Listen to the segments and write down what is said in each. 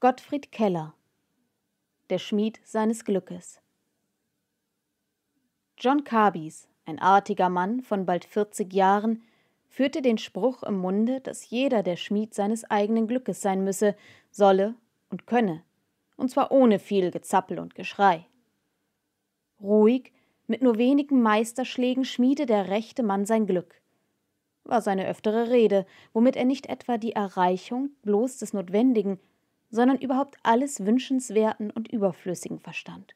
Gottfried Keller Der Schmied seines Glückes John Carbis, ein artiger Mann von bald 40 Jahren, führte den Spruch im Munde, dass jeder der Schmied seines eigenen Glückes sein müsse, solle und könne, und zwar ohne viel Gezappel und Geschrei. Ruhig, mit nur wenigen Meisterschlägen schmiede der rechte Mann sein Glück, war seine öftere Rede, womit er nicht etwa die Erreichung bloß des Notwendigen, sondern überhaupt alles Wünschenswerten und Überflüssigen verstand.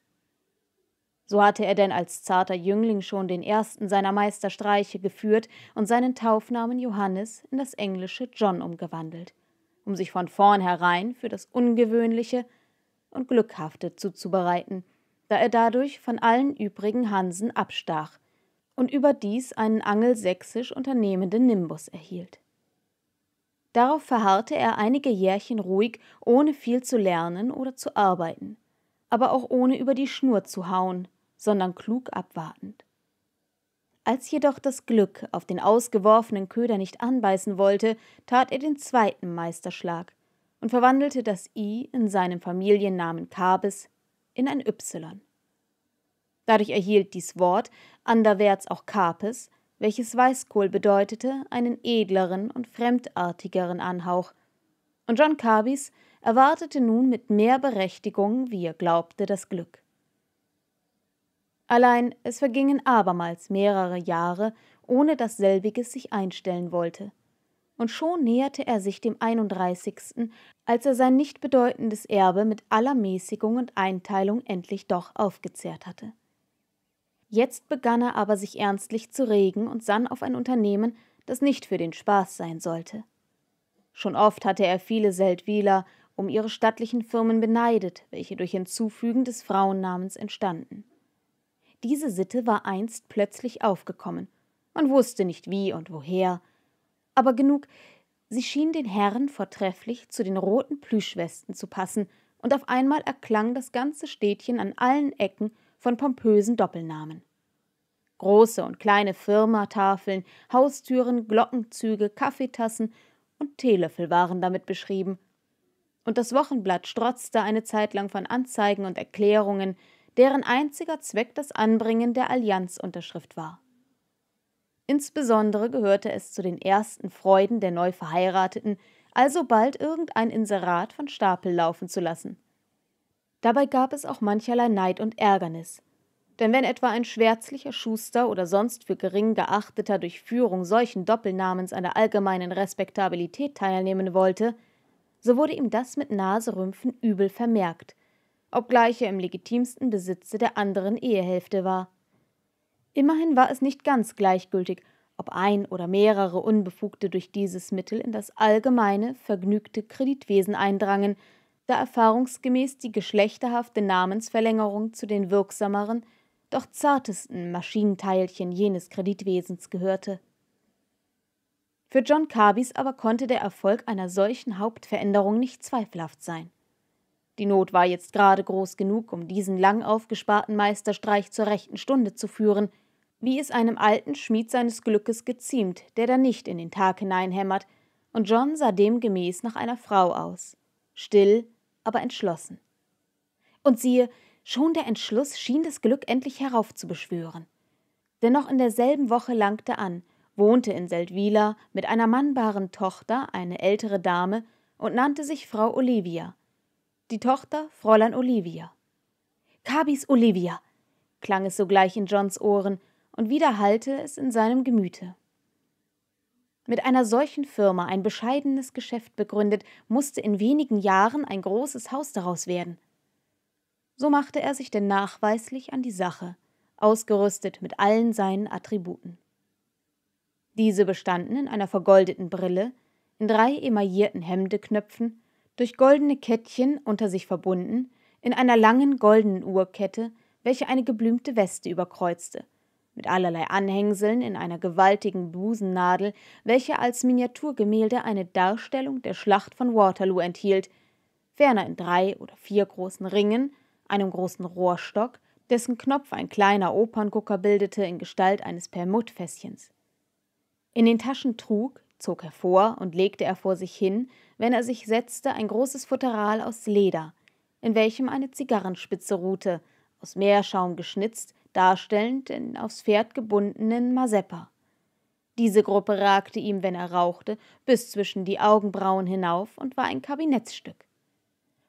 So hatte er denn als zarter Jüngling schon den ersten seiner Meisterstreiche geführt und seinen Taufnamen Johannes in das englische John umgewandelt, um sich von vornherein für das Ungewöhnliche und Glückhafte zuzubereiten, da er dadurch von allen übrigen Hansen abstach und überdies einen angelsächsisch unternehmenden Nimbus erhielt. Darauf verharrte er einige Jährchen ruhig, ohne viel zu lernen oder zu arbeiten, aber auch ohne über die Schnur zu hauen, sondern klug abwartend. Als jedoch das Glück auf den ausgeworfenen Köder nicht anbeißen wollte, tat er den zweiten Meisterschlag und verwandelte das I in seinem Familiennamen Kabes in ein Y. Dadurch erhielt dies Wort, anderwärts auch Kapes, welches Weißkohl bedeutete einen edleren und fremdartigeren Anhauch, und John Carbys erwartete nun mit mehr Berechtigung, wie er glaubte, das Glück. Allein es vergingen abermals mehrere Jahre, ohne dass selbiges sich einstellen wollte. Und schon näherte er sich dem 31., als er sein nicht bedeutendes Erbe mit aller Mäßigung und Einteilung endlich doch aufgezehrt hatte. Jetzt begann er aber sich ernstlich zu regen und sann auf ein Unternehmen, das nicht für den Spaß sein sollte. Schon oft hatte er viele Seldwyler um ihre stattlichen Firmen beneidet, welche durch Hinzufügen des Frauennamens entstanden. Diese Sitte war einst plötzlich aufgekommen. Man wusste nicht wie und woher. Aber genug, sie schien den Herren vortrefflich zu den roten Plüschwesten zu passen, und auf einmal erklang das ganze Städtchen an allen Ecken von pompösen Doppelnamen große und kleine Firmatafeln, Haustüren, Glockenzüge, Kaffeetassen und Teelöffel waren damit beschrieben. Und das Wochenblatt strotzte eine Zeit lang von Anzeigen und Erklärungen, deren einziger Zweck das Anbringen der Allianzunterschrift war. Insbesondere gehörte es zu den ersten Freuden der Neuverheirateten, alsobald irgendein Inserat von Stapel laufen zu lassen. Dabei gab es auch mancherlei Neid und Ärgernis – denn wenn etwa ein schwärzlicher Schuster oder sonst für gering geachteter durch Führung solchen Doppelnamens an der allgemeinen Respektabilität teilnehmen wollte, so wurde ihm das mit Naserümpfen übel vermerkt, obgleich er im legitimsten Besitze der anderen Ehehälfte war. Immerhin war es nicht ganz gleichgültig, ob ein oder mehrere Unbefugte durch dieses Mittel in das allgemeine, vergnügte Kreditwesen eindrangen, da erfahrungsgemäß die geschlechterhafte Namensverlängerung zu den wirksameren doch zartesten Maschinenteilchen jenes Kreditwesens gehörte. Für John Carbys aber konnte der Erfolg einer solchen Hauptveränderung nicht zweifelhaft sein. Die Not war jetzt gerade groß genug, um diesen lang aufgesparten Meisterstreich zur rechten Stunde zu führen, wie es einem alten Schmied seines Glückes geziemt, der da nicht in den Tag hineinhämmert, und John sah demgemäß nach einer Frau aus, still, aber entschlossen. Und siehe, Schon der Entschluss schien das Glück endlich heraufzubeschwören. Denn noch in derselben Woche langte an, wohnte in Seldwyla mit einer mannbaren Tochter, eine ältere Dame, und nannte sich Frau Olivia. Die Tochter Fräulein Olivia. Kabis Olivia, klang es sogleich in Johns Ohren und wiederhallte es in seinem Gemüte. Mit einer solchen Firma ein bescheidenes Geschäft begründet, musste in wenigen Jahren ein großes Haus daraus werden – so machte er sich denn nachweislich an die Sache, ausgerüstet mit allen seinen Attributen. Diese bestanden in einer vergoldeten Brille, in drei emaillierten Hemdeknöpfen, durch goldene Kettchen unter sich verbunden, in einer langen goldenen Uhrkette, welche eine geblümte Weste überkreuzte, mit allerlei Anhängseln in einer gewaltigen Busennadel, welche als Miniaturgemälde eine Darstellung der Schlacht von Waterloo enthielt, ferner in drei oder vier großen Ringen, einem großen Rohrstock, dessen Knopf ein kleiner Operngucker bildete in Gestalt eines Permutfässchens. In den Taschen trug, zog er vor und legte er vor sich hin, wenn er sich setzte, ein großes Futteral aus Leder, in welchem eine Zigarrenspitze ruhte, aus Meerschaum geschnitzt, darstellend den aufs Pferd gebundenen Mazeppa. Diese Gruppe ragte ihm, wenn er rauchte, bis zwischen die Augenbrauen hinauf und war ein Kabinettsstück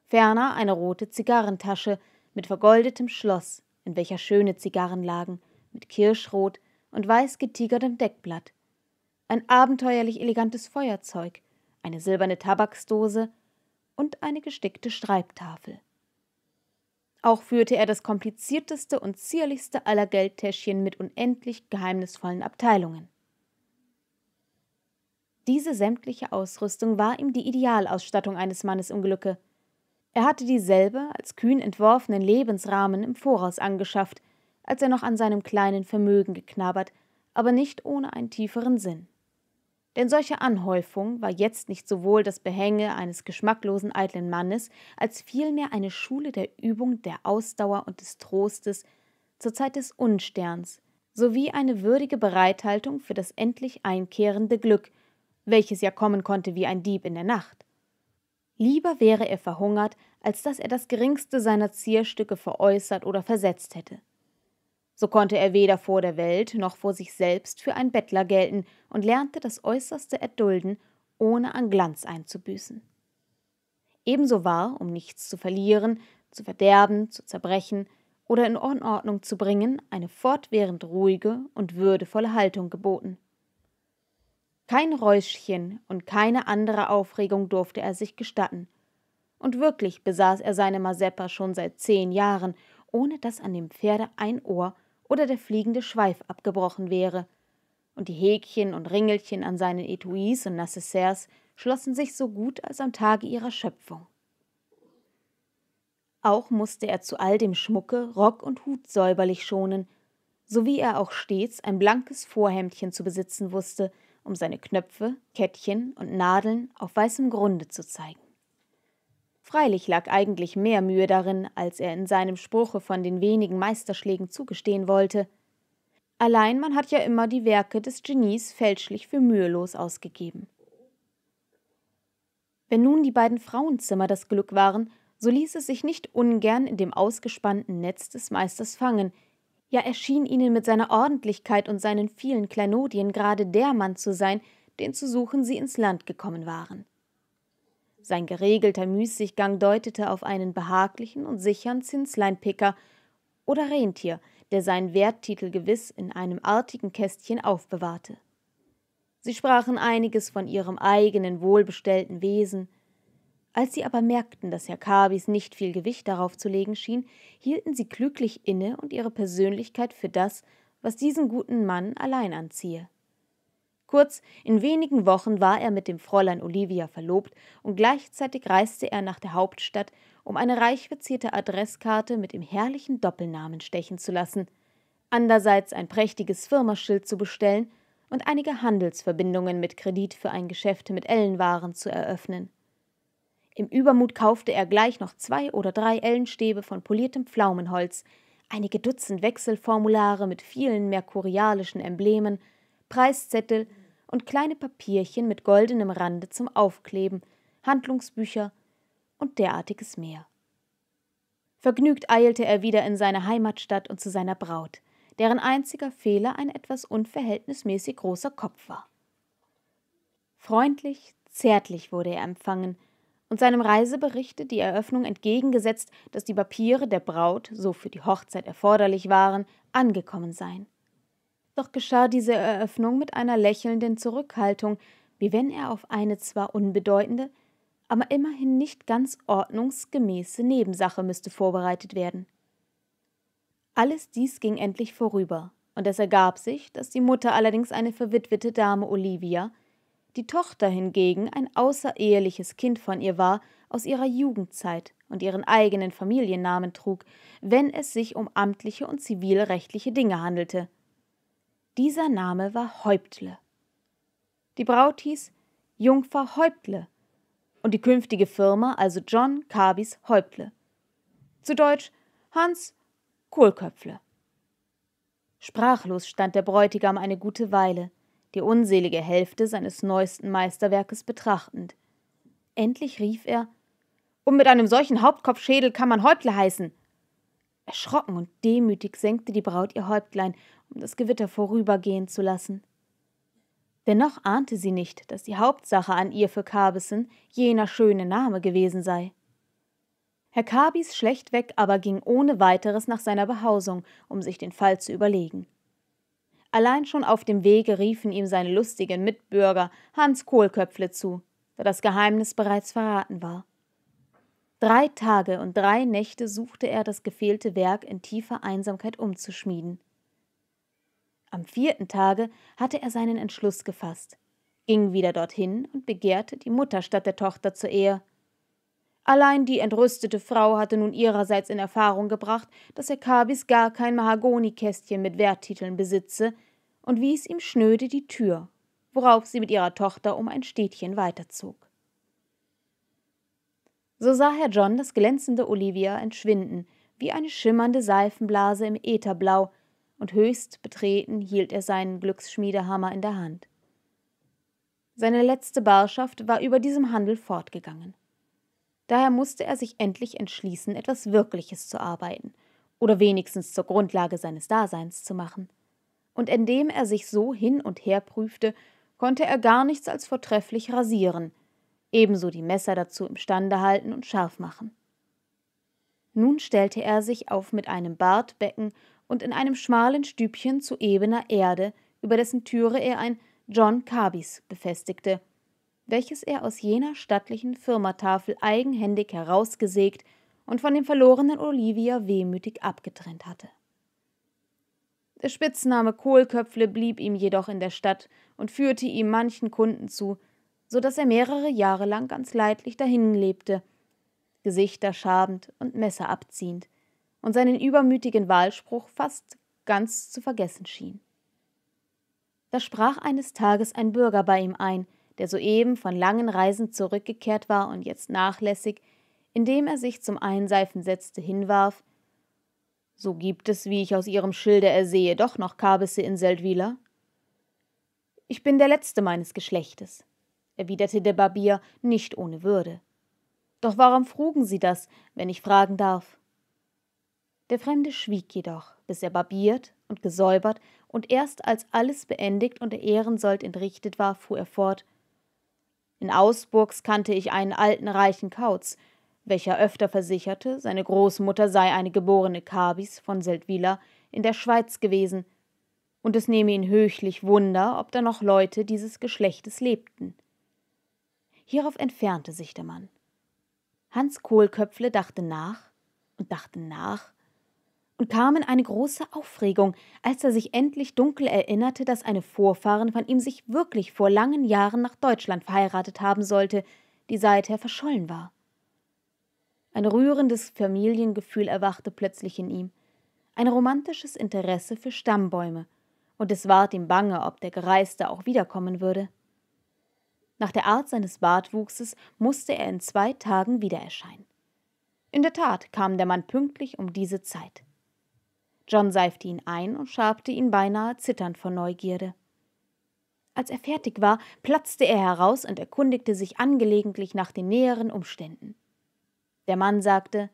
ferner eine rote Zigarrentasche mit vergoldetem Schloss, in welcher schöne Zigarren lagen, mit Kirschrot und weiß getigertem Deckblatt, ein abenteuerlich elegantes Feuerzeug, eine silberne Tabaksdose und eine gestickte Schreibtafel. Auch führte er das komplizierteste und zierlichste aller Geldtäschchen mit unendlich geheimnisvollen Abteilungen. Diese sämtliche Ausrüstung war ihm die Idealausstattung eines Mannes im Glücke, er hatte dieselbe als kühn entworfenen Lebensrahmen im Voraus angeschafft, als er noch an seinem kleinen Vermögen geknabbert, aber nicht ohne einen tieferen Sinn. Denn solche Anhäufung war jetzt nicht sowohl das Behänge eines geschmacklosen eitlen Mannes, als vielmehr eine Schule der Übung der Ausdauer und des Trostes zur Zeit des Unsterns, sowie eine würdige Bereithaltung für das endlich einkehrende Glück, welches ja kommen konnte wie ein Dieb in der Nacht. Lieber wäre er verhungert, als dass er das geringste seiner Zierstücke veräußert oder versetzt hätte. So konnte er weder vor der Welt noch vor sich selbst für einen Bettler gelten und lernte das Äußerste erdulden, ohne an Glanz einzubüßen. Ebenso war, um nichts zu verlieren, zu verderben, zu zerbrechen oder in Unordnung zu bringen, eine fortwährend ruhige und würdevolle Haltung geboten. Kein Räuschchen und keine andere Aufregung durfte er sich gestatten. Und wirklich besaß er seine Mazeppa schon seit zehn Jahren, ohne dass an dem Pferde ein Ohr oder der fliegende Schweif abgebrochen wäre. Und die Häkchen und Ringelchen an seinen Etuis und Necessaires schlossen sich so gut als am Tage ihrer Schöpfung. Auch musste er zu all dem Schmucke Rock und Hut säuberlich schonen, so wie er auch stets ein blankes Vorhemdchen zu besitzen wusste, um seine Knöpfe, Kettchen und Nadeln auf weißem Grunde zu zeigen. Freilich lag eigentlich mehr Mühe darin, als er in seinem Spruche von den wenigen Meisterschlägen zugestehen wollte. Allein man hat ja immer die Werke des Genies fälschlich für mühelos ausgegeben. Wenn nun die beiden Frauenzimmer das Glück waren, so ließ es sich nicht ungern in dem ausgespannten Netz des Meisters fangen, ja, er schien ihnen mit seiner Ordentlichkeit und seinen vielen Kleinodien gerade der Mann zu sein, den zu suchen sie ins Land gekommen waren. Sein geregelter Müßiggang deutete auf einen behaglichen und sicheren Zinsleinpicker oder Rentier, der seinen Werttitel gewiss in einem artigen Kästchen aufbewahrte. Sie sprachen einiges von ihrem eigenen wohlbestellten Wesen, als sie aber merkten, dass Herr Kabis nicht viel Gewicht darauf zu legen schien, hielten sie glücklich inne und ihre Persönlichkeit für das, was diesen guten Mann allein anziehe. Kurz, in wenigen Wochen war er mit dem Fräulein Olivia verlobt und gleichzeitig reiste er nach der Hauptstadt, um eine reich verzierte Adresskarte mit dem herrlichen Doppelnamen stechen zu lassen, andererseits ein prächtiges Firmaschild zu bestellen und einige Handelsverbindungen mit Kredit für ein Geschäft mit Ellenwaren zu eröffnen. Im Übermut kaufte er gleich noch zwei oder drei Ellenstäbe von poliertem Pflaumenholz, einige Dutzend Wechselformulare mit vielen merkurialischen Emblemen, Preiszettel und kleine Papierchen mit goldenem Rande zum Aufkleben, Handlungsbücher und derartiges mehr. Vergnügt eilte er wieder in seine Heimatstadt und zu seiner Braut, deren einziger Fehler ein etwas unverhältnismäßig großer Kopf war. Freundlich, zärtlich wurde er empfangen, und seinem Reiseberichte die Eröffnung entgegengesetzt, dass die Papiere der Braut, so für die Hochzeit erforderlich waren, angekommen seien. Doch geschah diese Eröffnung mit einer lächelnden Zurückhaltung, wie wenn er auf eine zwar unbedeutende, aber immerhin nicht ganz ordnungsgemäße Nebensache müsste vorbereitet werden. Alles dies ging endlich vorüber, und es ergab sich, dass die Mutter allerdings eine verwitwete Dame Olivia die Tochter hingegen ein außereheliches Kind von ihr war, aus ihrer Jugendzeit und ihren eigenen Familiennamen trug, wenn es sich um amtliche und zivilrechtliche Dinge handelte. Dieser Name war Häuptle. Die Braut hieß Jungfer Häuptle und die künftige Firma also John Carbys Häuptle. Zu Deutsch Hans Kohlköpfle. Sprachlos stand der Bräutigam eine gute Weile – die unselige Hälfte seines neuesten Meisterwerkes betrachtend. Endlich rief er Und mit einem solchen Hauptkopfschädel kann man Häuptle heißen. Erschrocken und demütig senkte die Braut ihr Häuptlein, um das Gewitter vorübergehen zu lassen. Dennoch ahnte sie nicht, dass die Hauptsache an ihr für Kabissen jener schöne Name gewesen sei. Herr Kabis schlechtweg aber ging ohne weiteres nach seiner Behausung, um sich den Fall zu überlegen. Allein schon auf dem Wege riefen ihm seine lustigen Mitbürger Hans Kohlköpfle zu, da das Geheimnis bereits verraten war. Drei Tage und drei Nächte suchte er, das gefehlte Werk in tiefer Einsamkeit umzuschmieden. Am vierten Tage hatte er seinen Entschluss gefasst, ging wieder dorthin und begehrte die Mutter statt der Tochter zur Ehe – Allein die entrüstete Frau hatte nun ihrerseits in Erfahrung gebracht, dass Herr Kabis gar kein Mahagonikästchen mit Werttiteln besitze, und wies ihm schnöde die Tür, worauf sie mit ihrer Tochter um ein Städtchen weiterzog. So sah Herr John das glänzende Olivia entschwinden, wie eine schimmernde Seifenblase im Ätherblau, und höchst betreten hielt er seinen Glücksschmiedehammer in der Hand. Seine letzte Barschaft war über diesem Handel fortgegangen. Daher musste er sich endlich entschließen, etwas Wirkliches zu arbeiten oder wenigstens zur Grundlage seines Daseins zu machen. Und indem er sich so hin und her prüfte, konnte er gar nichts als vortrefflich rasieren, ebenso die Messer dazu imstande halten und scharf machen. Nun stellte er sich auf mit einem Bartbecken und in einem schmalen Stübchen zu ebener Erde, über dessen Türe er ein John Carbis befestigte, welches er aus jener stattlichen Firmatafel eigenhändig herausgesägt und von dem verlorenen Olivia wehmütig abgetrennt hatte. Der Spitzname Kohlköpfle blieb ihm jedoch in der Stadt und führte ihm manchen Kunden zu, so dass er mehrere Jahre lang ganz leidlich dahinlebte, Gesichter schabend und Messer abziehend, und seinen übermütigen Wahlspruch fast ganz zu vergessen schien. Da sprach eines Tages ein Bürger bei ihm ein, der soeben von langen Reisen zurückgekehrt war und jetzt nachlässig, indem er sich zum Einseifen setzte, hinwarf So gibt es, wie ich aus Ihrem Schilde ersehe, doch noch Kabisse in Seldwyla? Ich bin der Letzte meines Geschlechtes, erwiderte der Barbier nicht ohne Würde. Doch warum frugen Sie das, wenn ich fragen darf? Der Fremde schwieg jedoch, bis er barbiert und gesäubert und erst als alles beendigt und der Ehrensold entrichtet war, fuhr er fort: in Ausburgs kannte ich einen alten reichen Kauz, welcher öfter versicherte, seine Großmutter sei eine geborene Kabis von Seldwyla in der Schweiz gewesen, und es nehme ihn höchlich Wunder, ob da noch Leute dieses Geschlechtes lebten. Hierauf entfernte sich der Mann. Hans Kohlköpfle dachte nach und dachte nach und kam in eine große Aufregung, als er sich endlich dunkel erinnerte, dass eine Vorfahrin von ihm sich wirklich vor langen Jahren nach Deutschland verheiratet haben sollte, die seither verschollen war. Ein rührendes Familiengefühl erwachte plötzlich in ihm, ein romantisches Interesse für Stammbäume, und es ward ihm bange, ob der Gereiste auch wiederkommen würde. Nach der Art seines Bartwuchses musste er in zwei Tagen wieder erscheinen. In der Tat kam der Mann pünktlich um diese Zeit. John seifte ihn ein und schabte ihn beinahe zitternd vor Neugierde. Als er fertig war, platzte er heraus und erkundigte sich angelegentlich nach den näheren Umständen. Der Mann sagte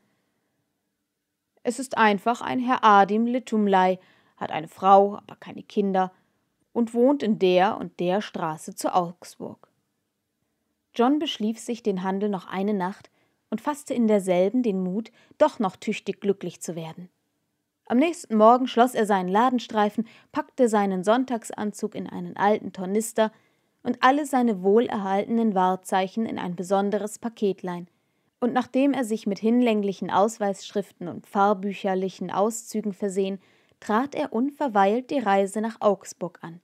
Es ist einfach ein Herr Adim Litumlei, hat eine Frau, aber keine Kinder und wohnt in der und der Straße zu Augsburg. John beschlief sich den Handel noch eine Nacht und fasste in derselben den Mut, doch noch tüchtig glücklich zu werden. Am nächsten Morgen schloss er seinen Ladenstreifen, packte seinen Sonntagsanzug in einen alten Tornister und alle seine wohlerhaltenen Wahrzeichen in ein besonderes Paketlein. Und nachdem er sich mit hinlänglichen Ausweisschriften und pfarrbücherlichen Auszügen versehen, trat er unverweilt die Reise nach Augsburg an.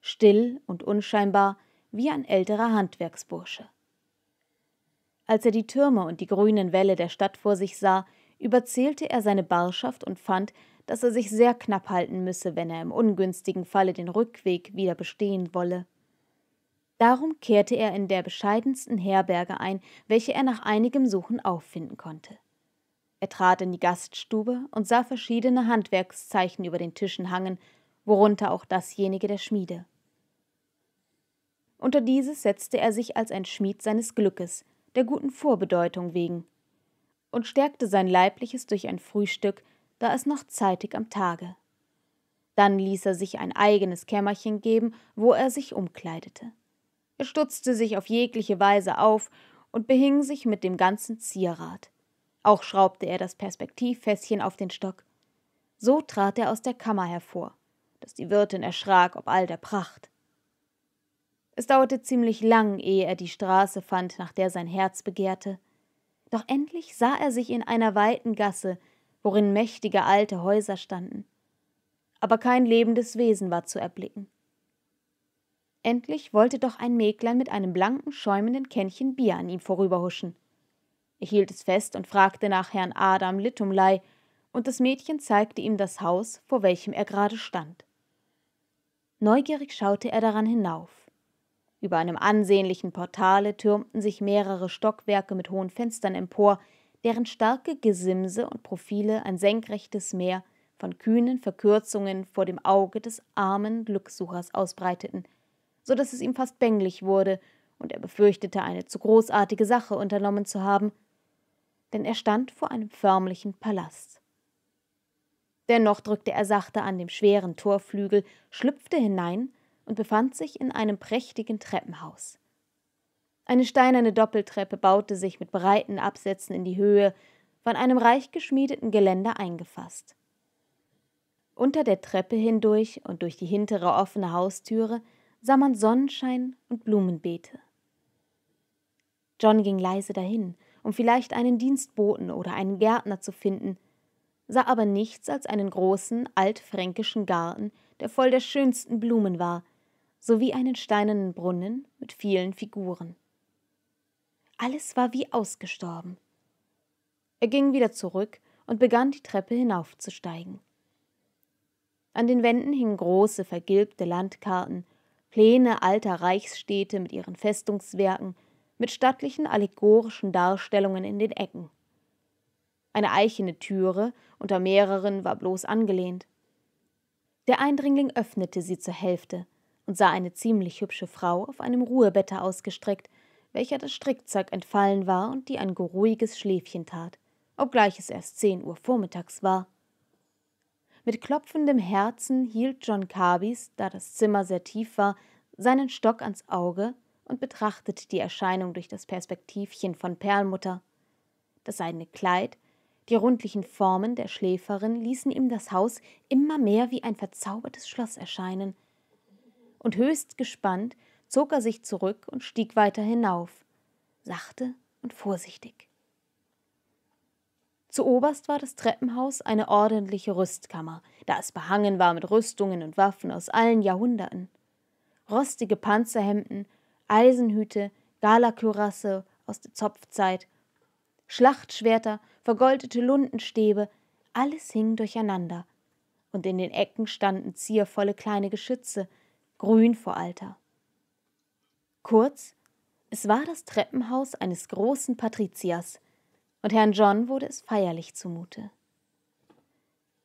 Still und unscheinbar wie ein älterer Handwerksbursche. Als er die Türme und die grünen Wälle der Stadt vor sich sah, überzählte er seine Barschaft und fand, dass er sich sehr knapp halten müsse, wenn er im ungünstigen Falle den Rückweg wieder bestehen wolle. Darum kehrte er in der bescheidensten Herberge ein, welche er nach einigem Suchen auffinden konnte. Er trat in die Gaststube und sah verschiedene Handwerkszeichen über den Tischen hangen, worunter auch dasjenige der Schmiede. Unter dieses setzte er sich als ein Schmied seines Glückes, der guten Vorbedeutung wegen, und stärkte sein Leibliches durch ein Frühstück, da es noch zeitig am Tage. Dann ließ er sich ein eigenes Kämmerchen geben, wo er sich umkleidete. Er stutzte sich auf jegliche Weise auf und behing sich mit dem ganzen Zierat. Auch schraubte er das Perspektivfässchen auf den Stock. So trat er aus der Kammer hervor, dass die Wirtin erschrak ob all der Pracht. Es dauerte ziemlich lang, ehe er die Straße fand, nach der sein Herz begehrte. Doch endlich sah er sich in einer weiten Gasse, worin mächtige alte Häuser standen. Aber kein lebendes Wesen war zu erblicken. Endlich wollte doch ein Mäglein mit einem blanken, schäumenden Kännchen Bier an ihm vorüberhuschen. Er hielt es fest und fragte nach Herrn Adam Littumlei, und das Mädchen zeigte ihm das Haus, vor welchem er gerade stand. Neugierig schaute er daran hinauf. Über einem ansehnlichen Portale türmten sich mehrere Stockwerke mit hohen Fenstern empor, deren starke Gesimse und Profile ein senkrechtes Meer von kühnen Verkürzungen vor dem Auge des armen Glückssuchers ausbreiteten, so dass es ihm fast bänglich wurde und er befürchtete, eine zu großartige Sache unternommen zu haben, denn er stand vor einem förmlichen Palast. Dennoch drückte er sachte an dem schweren Torflügel, schlüpfte hinein und befand sich in einem prächtigen Treppenhaus. Eine steinerne Doppeltreppe baute sich mit breiten Absätzen in die Höhe, von einem reich geschmiedeten Geländer eingefasst. Unter der Treppe hindurch und durch die hintere offene Haustüre sah man Sonnenschein und Blumenbeete. John ging leise dahin, um vielleicht einen Dienstboten oder einen Gärtner zu finden, sah aber nichts als einen großen altfränkischen Garten, der voll der schönsten Blumen war – sowie einen steinernen Brunnen mit vielen Figuren. Alles war wie ausgestorben. Er ging wieder zurück und begann die Treppe hinaufzusteigen. An den Wänden hingen große, vergilbte Landkarten, Pläne alter Reichsstädte mit ihren Festungswerken, mit stattlichen allegorischen Darstellungen in den Ecken. Eine eichene Türe unter mehreren war bloß angelehnt. Der Eindringling öffnete sie zur Hälfte und sah eine ziemlich hübsche Frau auf einem Ruhebette ausgestreckt, welcher das Strickzeug entfallen war und die ein geruhiges Schläfchen tat, obgleich es erst zehn Uhr vormittags war. Mit klopfendem Herzen hielt John Carbys, da das Zimmer sehr tief war, seinen Stock ans Auge und betrachtete die Erscheinung durch das Perspektivchen von Perlmutter. Das seidene Kleid, die rundlichen Formen der Schläferin ließen ihm das Haus immer mehr wie ein verzaubertes Schloss erscheinen – und höchst gespannt zog er sich zurück und stieg weiter hinauf, sachte und vorsichtig. Zuoberst war das Treppenhaus eine ordentliche Rüstkammer, da es behangen war mit Rüstungen und Waffen aus allen Jahrhunderten. Rostige Panzerhemden, Eisenhüte, Galakürasse aus der Zopfzeit, Schlachtschwerter, vergoldete Lundenstäbe, alles hing durcheinander, und in den Ecken standen ziervolle kleine Geschütze, grün vor Alter. Kurz, es war das Treppenhaus eines großen Patriziers, und Herrn John wurde es feierlich zumute.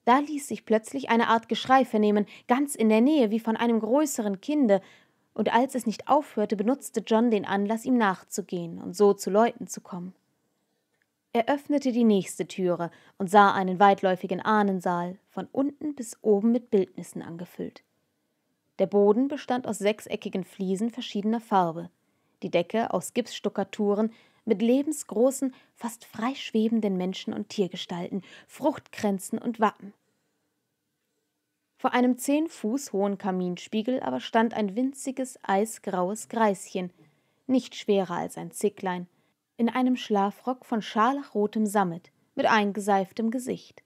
Da ließ sich plötzlich eine Art Geschrei vernehmen, ganz in der Nähe wie von einem größeren Kinde, und als es nicht aufhörte, benutzte John den Anlass, ihm nachzugehen und so zu Leuten zu kommen. Er öffnete die nächste Türe und sah einen weitläufigen Ahnensaal, von unten bis oben mit Bildnissen angefüllt. Der Boden bestand aus sechseckigen Fliesen verschiedener Farbe, die Decke aus Gipsstuckaturen mit lebensgroßen, fast freischwebenden Menschen- und Tiergestalten, Fruchtkränzen und Wappen. Vor einem zehn Fuß hohen Kaminspiegel aber stand ein winziges, eisgraues Greischen, nicht schwerer als ein Zicklein, in einem Schlafrock von scharlachrotem Sammet, mit eingeseiftem Gesicht.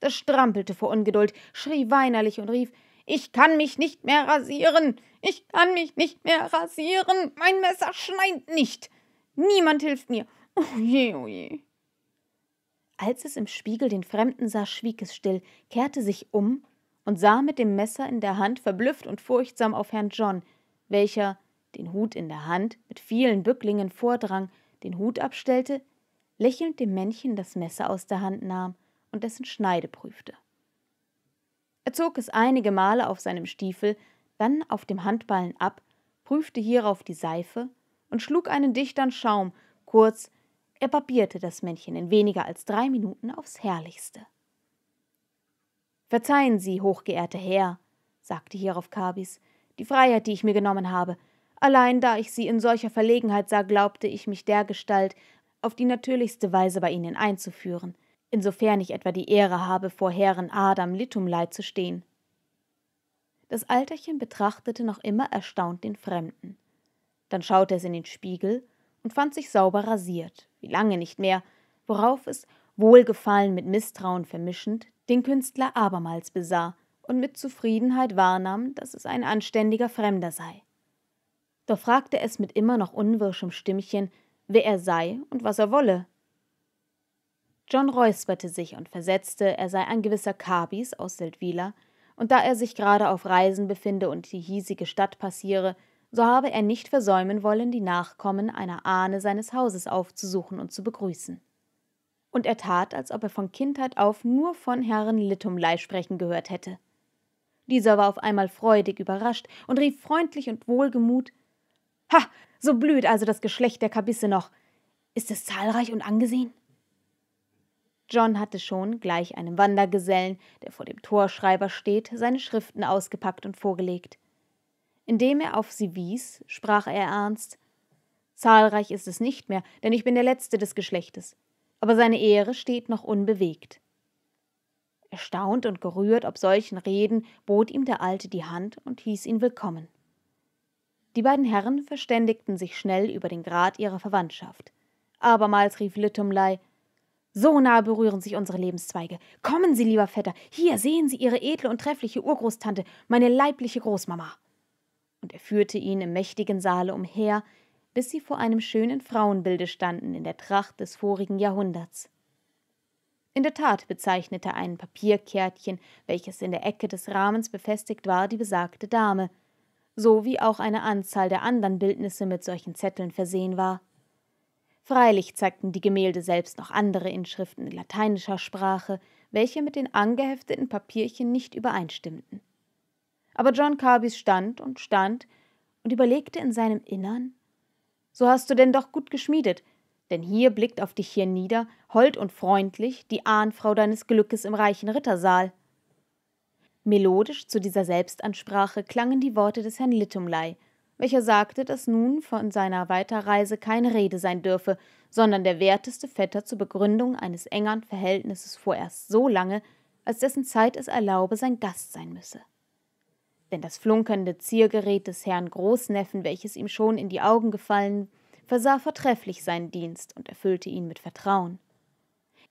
Das strampelte vor Ungeduld, schrie weinerlich und rief ich kann mich nicht mehr rasieren. Ich kann mich nicht mehr rasieren. Mein Messer schneidet nicht. Niemand hilft mir. Oh je, oh je. Als es im Spiegel den Fremden sah, schwieg es still, kehrte sich um und sah mit dem Messer in der Hand verblüfft und furchtsam auf Herrn John, welcher, den Hut in der Hand, mit vielen Bücklingen vordrang, den Hut abstellte, lächelnd dem Männchen das Messer aus der Hand nahm und dessen Schneide prüfte. Er zog es einige Male auf seinem Stiefel, dann auf dem Handballen ab, prüfte hierauf die Seife und schlug einen dichtern Schaum, kurz, er barbierte das Männchen in weniger als drei Minuten aufs Herrlichste. Verzeihen Sie, hochgeehrter Herr, sagte hierauf Kabis, die Freiheit, die ich mir genommen habe. Allein da ich Sie in solcher Verlegenheit sah, glaubte ich mich dergestalt auf die natürlichste Weise bei Ihnen einzuführen insofern ich etwa die Ehre habe, vor Herren Adam Litumlei zu stehen. Das Alterchen betrachtete noch immer erstaunt den Fremden. Dann schaute es in den Spiegel und fand sich sauber rasiert, wie lange nicht mehr, worauf es, Wohlgefallen mit Misstrauen vermischend, den Künstler abermals besah und mit Zufriedenheit wahrnahm, dass es ein anständiger Fremder sei. Doch fragte es mit immer noch unwirschem Stimmchen, wer er sei und was er wolle. John räusperte sich und versetzte, er sei ein gewisser Kabis aus Seldwyla, und da er sich gerade auf Reisen befinde und die hiesige Stadt passiere, so habe er nicht versäumen wollen, die Nachkommen einer Ahne seines Hauses aufzusuchen und zu begrüßen. Und er tat, als ob er von Kindheit auf nur von Herrn Littumlei sprechen gehört hätte. Dieser war auf einmal freudig überrascht und rief freundlich und wohlgemut Ha, so blüht also das Geschlecht der Kabisse noch. Ist es zahlreich und angesehen? John hatte schon, gleich einem Wandergesellen, der vor dem Torschreiber steht, seine Schriften ausgepackt und vorgelegt. Indem er auf sie wies, sprach er ernst Zahlreich ist es nicht mehr, denn ich bin der Letzte des Geschlechtes, aber seine Ehre steht noch unbewegt. Erstaunt und gerührt ob solchen Reden, bot ihm der Alte die Hand und hieß ihn willkommen. Die beiden Herren verständigten sich schnell über den Grad ihrer Verwandtschaft. Abermals rief Lüttumlei so nahe berühren sich unsere Lebenszweige. Kommen Sie, lieber Vetter, hier sehen Sie Ihre edle und treffliche Urgroßtante, meine leibliche Großmama. Und er führte ihn im mächtigen Saale umher, bis sie vor einem schönen Frauenbilde standen in der Tracht des vorigen Jahrhunderts. In der Tat bezeichnete ein Papierkärtchen, welches in der Ecke des Rahmens befestigt war, die besagte Dame, so wie auch eine Anzahl der anderen Bildnisse mit solchen Zetteln versehen war. Freilich zeigten die Gemälde selbst noch andere Inschriften in lateinischer Sprache, welche mit den angehefteten Papierchen nicht übereinstimmten. Aber John Carbys stand und stand und überlegte in seinem Innern: So hast du denn doch gut geschmiedet, denn hier blickt auf dich hier nieder, hold und freundlich, die Ahnfrau deines Glückes im reichen Rittersaal. Melodisch zu dieser Selbstansprache klangen die Worte des Herrn Littumlei, welcher sagte, dass nun von seiner Weiterreise keine Rede sein dürfe, sondern der werteste Vetter zur Begründung eines engeren Verhältnisses vorerst so lange, als dessen Zeit es erlaube, sein Gast sein müsse. Denn das flunkernde Ziergerät des Herrn Großneffen, welches ihm schon in die Augen gefallen, versah vortrefflich seinen Dienst und erfüllte ihn mit Vertrauen.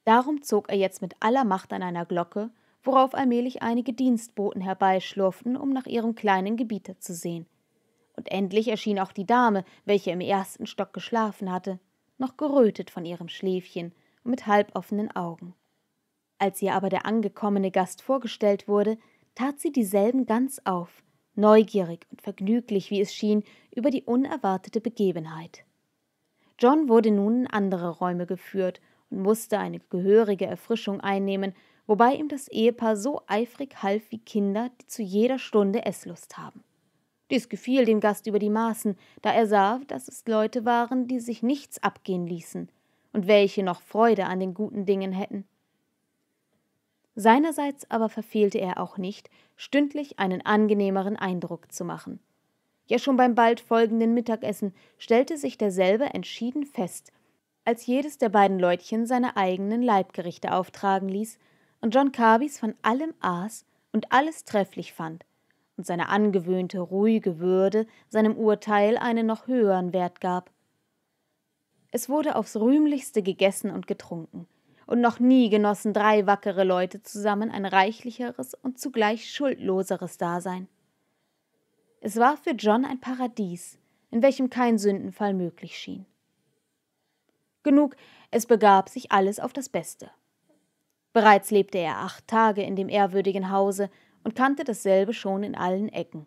Darum zog er jetzt mit aller Macht an einer Glocke, worauf allmählich einige Dienstboten herbeischlurften, um nach ihrem kleinen Gebieter zu sehen. Und endlich erschien auch die Dame, welche im ersten Stock geschlafen hatte, noch gerötet von ihrem Schläfchen und mit halboffenen Augen. Als ihr aber der angekommene Gast vorgestellt wurde, tat sie dieselben ganz auf, neugierig und vergnüglich, wie es schien, über die unerwartete Begebenheit. John wurde nun in andere Räume geführt und musste eine gehörige Erfrischung einnehmen, wobei ihm das Ehepaar so eifrig half wie Kinder, die zu jeder Stunde Esslust haben. Dies gefiel dem Gast über die Maßen, da er sah, dass es Leute waren, die sich nichts abgehen ließen und welche noch Freude an den guten Dingen hätten. Seinerseits aber verfehlte er auch nicht, stündlich einen angenehmeren Eindruck zu machen. Ja schon beim bald folgenden Mittagessen stellte sich derselbe entschieden fest, als jedes der beiden Leutchen seine eigenen Leibgerichte auftragen ließ und John Carbys von allem aß und alles trefflich fand – und seine angewöhnte ruhige Würde seinem Urteil einen noch höheren Wert gab. Es wurde aufs rühmlichste gegessen und getrunken, und noch nie genossen drei wackere Leute zusammen ein reichlicheres und zugleich schuldloseres Dasein. Es war für John ein Paradies, in welchem kein Sündenfall möglich schien. Genug, es begab sich alles auf das Beste. Bereits lebte er acht Tage in dem ehrwürdigen Hause, und kannte dasselbe schon in allen Ecken.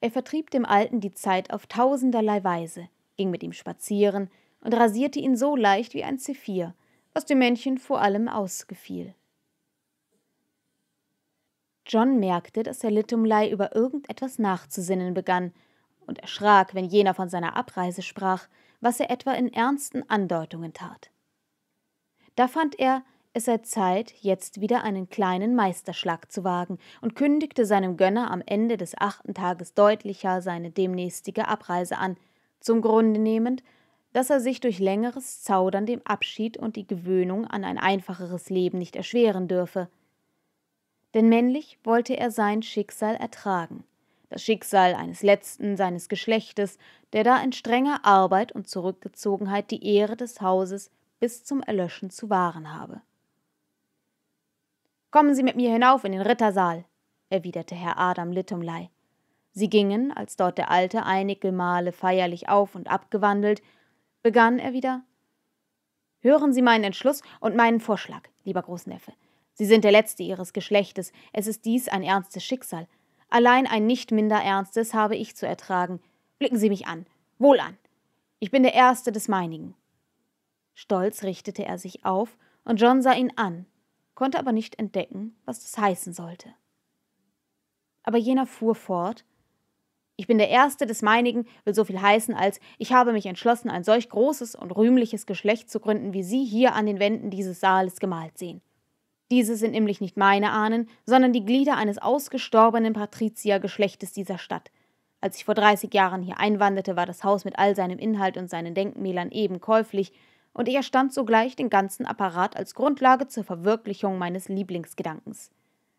Er vertrieb dem Alten die Zeit auf tausenderlei Weise, ging mit ihm spazieren und rasierte ihn so leicht wie ein Zephyr, was dem Männchen vor allem ausgefiel. John merkte, dass Herr Littumlei über irgendetwas nachzusinnen begann und erschrak, wenn jener von seiner Abreise sprach, was er etwa in ernsten Andeutungen tat. Da fand er, es sei Zeit, jetzt wieder einen kleinen Meisterschlag zu wagen und kündigte seinem Gönner am Ende des achten Tages deutlicher seine demnächstige Abreise an, zum Grunde nehmend, dass er sich durch längeres Zaudern dem Abschied und die Gewöhnung an ein einfacheres Leben nicht erschweren dürfe. Denn männlich wollte er sein Schicksal ertragen, das Schicksal eines Letzten seines Geschlechtes, der da in strenger Arbeit und Zurückgezogenheit die Ehre des Hauses bis zum Erlöschen zu wahren habe. Kommen Sie mit mir hinauf in den Rittersaal, erwiderte Herr Adam Littumlei. Sie gingen, als dort der Alte einige Male feierlich auf und abgewandelt, begann er wieder. Hören Sie meinen Entschluss und meinen Vorschlag, lieber Großneffe. Sie sind der Letzte Ihres Geschlechtes. Es ist dies ein ernstes Schicksal. Allein ein nicht minder ernstes habe ich zu ertragen. Blicken Sie mich an. Wohl an. Ich bin der Erste des meinigen. Stolz richtete er sich auf, und John sah ihn an, konnte aber nicht entdecken, was das heißen sollte. Aber jener fuhr fort Ich bin der Erste des meinigen, will so viel heißen, als ich habe mich entschlossen, ein solch großes und rühmliches Geschlecht zu gründen, wie Sie hier an den Wänden dieses Saales gemalt sehen. Diese sind nämlich nicht meine Ahnen, sondern die Glieder eines ausgestorbenen Patriziergeschlechtes dieser Stadt, als ich vor dreißig Jahren hier einwanderte, war das Haus mit all seinem Inhalt und seinen Denkmälern eben käuflich, und ich erstand sogleich den ganzen Apparat als Grundlage zur Verwirklichung meines Lieblingsgedankens.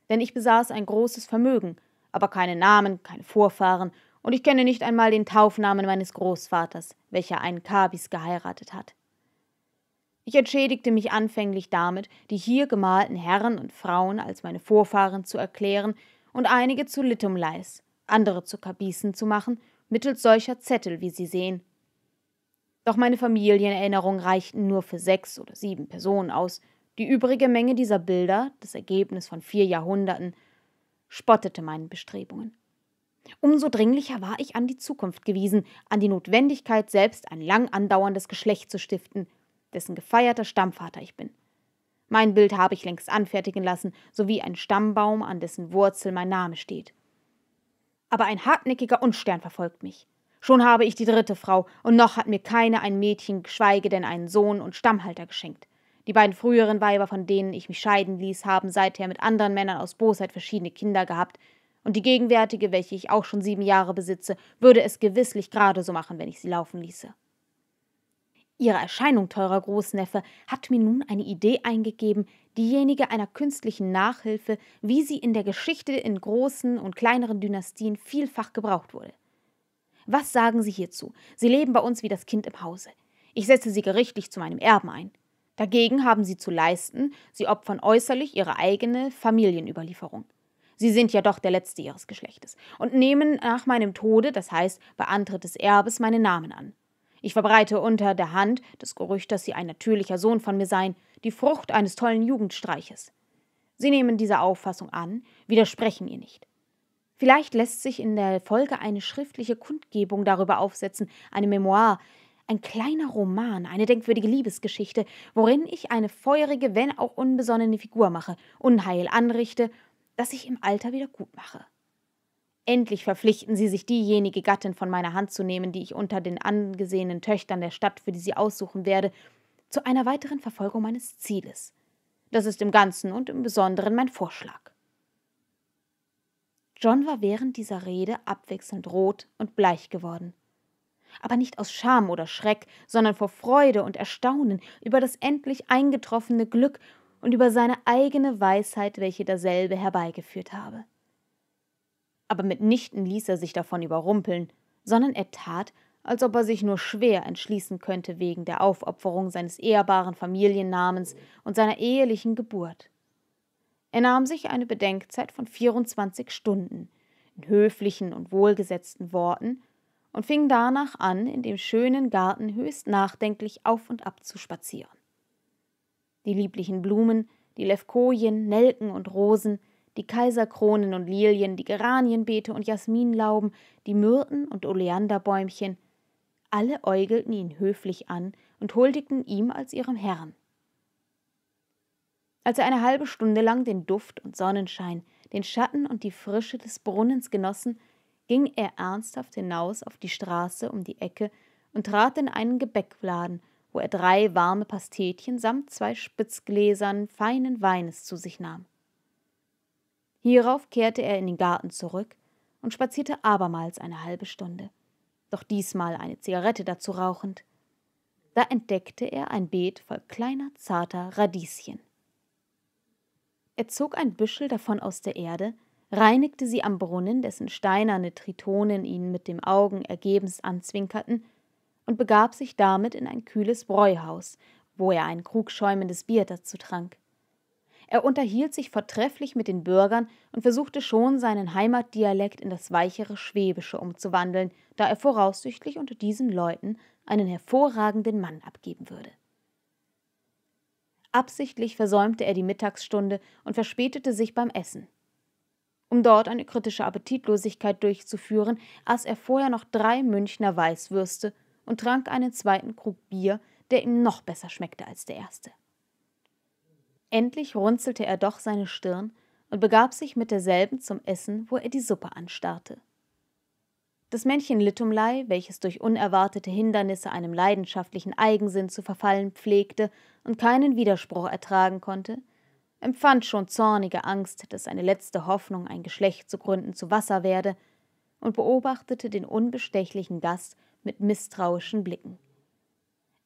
Denn ich besaß ein großes Vermögen, aber keine Namen, keine Vorfahren, und ich kenne nicht einmal den Taufnamen meines Großvaters, welcher einen Kabis geheiratet hat. Ich entschädigte mich anfänglich damit, die hier gemalten Herren und Frauen als meine Vorfahren zu erklären und einige zu Litumleis, andere zu Kabisen zu machen, mittels solcher Zettel, wie Sie sehen, doch meine Familienerinnerungen reichten nur für sechs oder sieben Personen aus. Die übrige Menge dieser Bilder, das Ergebnis von vier Jahrhunderten, spottete meinen Bestrebungen. Umso dringlicher war ich an die Zukunft gewiesen, an die Notwendigkeit, selbst ein lang andauerndes Geschlecht zu stiften, dessen gefeierter Stammvater ich bin. Mein Bild habe ich längst anfertigen lassen, sowie ein Stammbaum, an dessen Wurzel mein Name steht. Aber ein hartnäckiger Unstern verfolgt mich. Schon habe ich die dritte Frau, und noch hat mir keine ein Mädchen, geschweige denn einen Sohn und Stammhalter geschenkt. Die beiden früheren Weiber, von denen ich mich scheiden ließ, haben seither mit anderen Männern aus Bosheit verschiedene Kinder gehabt, und die gegenwärtige, welche ich auch schon sieben Jahre besitze, würde es gewisslich gerade so machen, wenn ich sie laufen ließe. Ihre Erscheinung, teurer Großneffe, hat mir nun eine Idee eingegeben, diejenige einer künstlichen Nachhilfe, wie sie in der Geschichte in großen und kleineren Dynastien vielfach gebraucht wurde. Was sagen Sie hierzu? Sie leben bei uns wie das Kind im Hause. Ich setze Sie gerichtlich zu meinem Erben ein. Dagegen haben Sie zu leisten, Sie opfern äußerlich Ihre eigene Familienüberlieferung. Sie sind ja doch der Letzte Ihres Geschlechtes und nehmen nach meinem Tode, das heißt bei Antritt des Erbes, meinen Namen an. Ich verbreite unter der Hand das Gerücht, dass Sie ein natürlicher Sohn von mir seien, die Frucht eines tollen Jugendstreiches. Sie nehmen diese Auffassung an, widersprechen ihr nicht. Vielleicht lässt sich in der Folge eine schriftliche Kundgebung darüber aufsetzen, eine Memoir, ein kleiner Roman, eine denkwürdige Liebesgeschichte, worin ich eine feurige, wenn auch unbesonnene Figur mache, Unheil anrichte, das ich im Alter wieder gut mache. Endlich verpflichten sie sich, diejenige Gattin von meiner Hand zu nehmen, die ich unter den angesehenen Töchtern der Stadt, für die sie aussuchen werde, zu einer weiteren Verfolgung meines Zieles. Das ist im Ganzen und im Besonderen mein Vorschlag. John war während dieser Rede abwechselnd rot und bleich geworden. Aber nicht aus Scham oder Schreck, sondern vor Freude und Erstaunen über das endlich eingetroffene Glück und über seine eigene Weisheit, welche dasselbe herbeigeführt habe. Aber mitnichten ließ er sich davon überrumpeln, sondern er tat, als ob er sich nur schwer entschließen könnte wegen der Aufopferung seines ehrbaren Familiennamens und seiner ehelichen Geburt. Er nahm sich eine Bedenkzeit von 24 Stunden in höflichen und wohlgesetzten Worten und fing danach an, in dem schönen Garten höchst nachdenklich auf und ab zu spazieren. Die lieblichen Blumen, die Levkojen, Nelken und Rosen, die Kaiserkronen und Lilien, die Geranienbeete und Jasminlauben, die Myrten und Oleanderbäumchen, alle äugelten ihn höflich an und huldigten ihm als ihrem Herrn. Als er eine halbe Stunde lang den Duft und Sonnenschein, den Schatten und die Frische des Brunnens genossen, ging er ernsthaft hinaus auf die Straße um die Ecke und trat in einen Gebäckladen, wo er drei warme Pastetchen samt zwei Spitzgläsern feinen Weines zu sich nahm. Hierauf kehrte er in den Garten zurück und spazierte abermals eine halbe Stunde, doch diesmal eine Zigarette dazu rauchend. Da entdeckte er ein Beet voll kleiner, zarter Radieschen. Er zog ein Büschel davon aus der Erde, reinigte sie am Brunnen, dessen steinerne Tritonen ihn mit den Augen ergebens anzwinkerten, und begab sich damit in ein kühles Bräuhaus, wo er einen Krug schäumendes Bier dazu trank. Er unterhielt sich vortrefflich mit den Bürgern und versuchte schon, seinen Heimatdialekt in das weichere Schwäbische umzuwandeln, da er voraussichtlich unter diesen Leuten einen hervorragenden Mann abgeben würde. Absichtlich versäumte er die Mittagsstunde und verspätete sich beim Essen. Um dort eine kritische Appetitlosigkeit durchzuführen, aß er vorher noch drei Münchner Weißwürste und trank einen zweiten Krug Bier, der ihm noch besser schmeckte als der erste. Endlich runzelte er doch seine Stirn und begab sich mit derselben zum Essen, wo er die Suppe anstarrte. Das Männchen Litumlei, welches durch unerwartete Hindernisse einem leidenschaftlichen Eigensinn zu verfallen pflegte und keinen Widerspruch ertragen konnte, empfand schon zornige Angst, dass seine letzte Hoffnung, ein Geschlecht zu gründen, zu Wasser werde, und beobachtete den unbestechlichen Gast mit misstrauischen Blicken.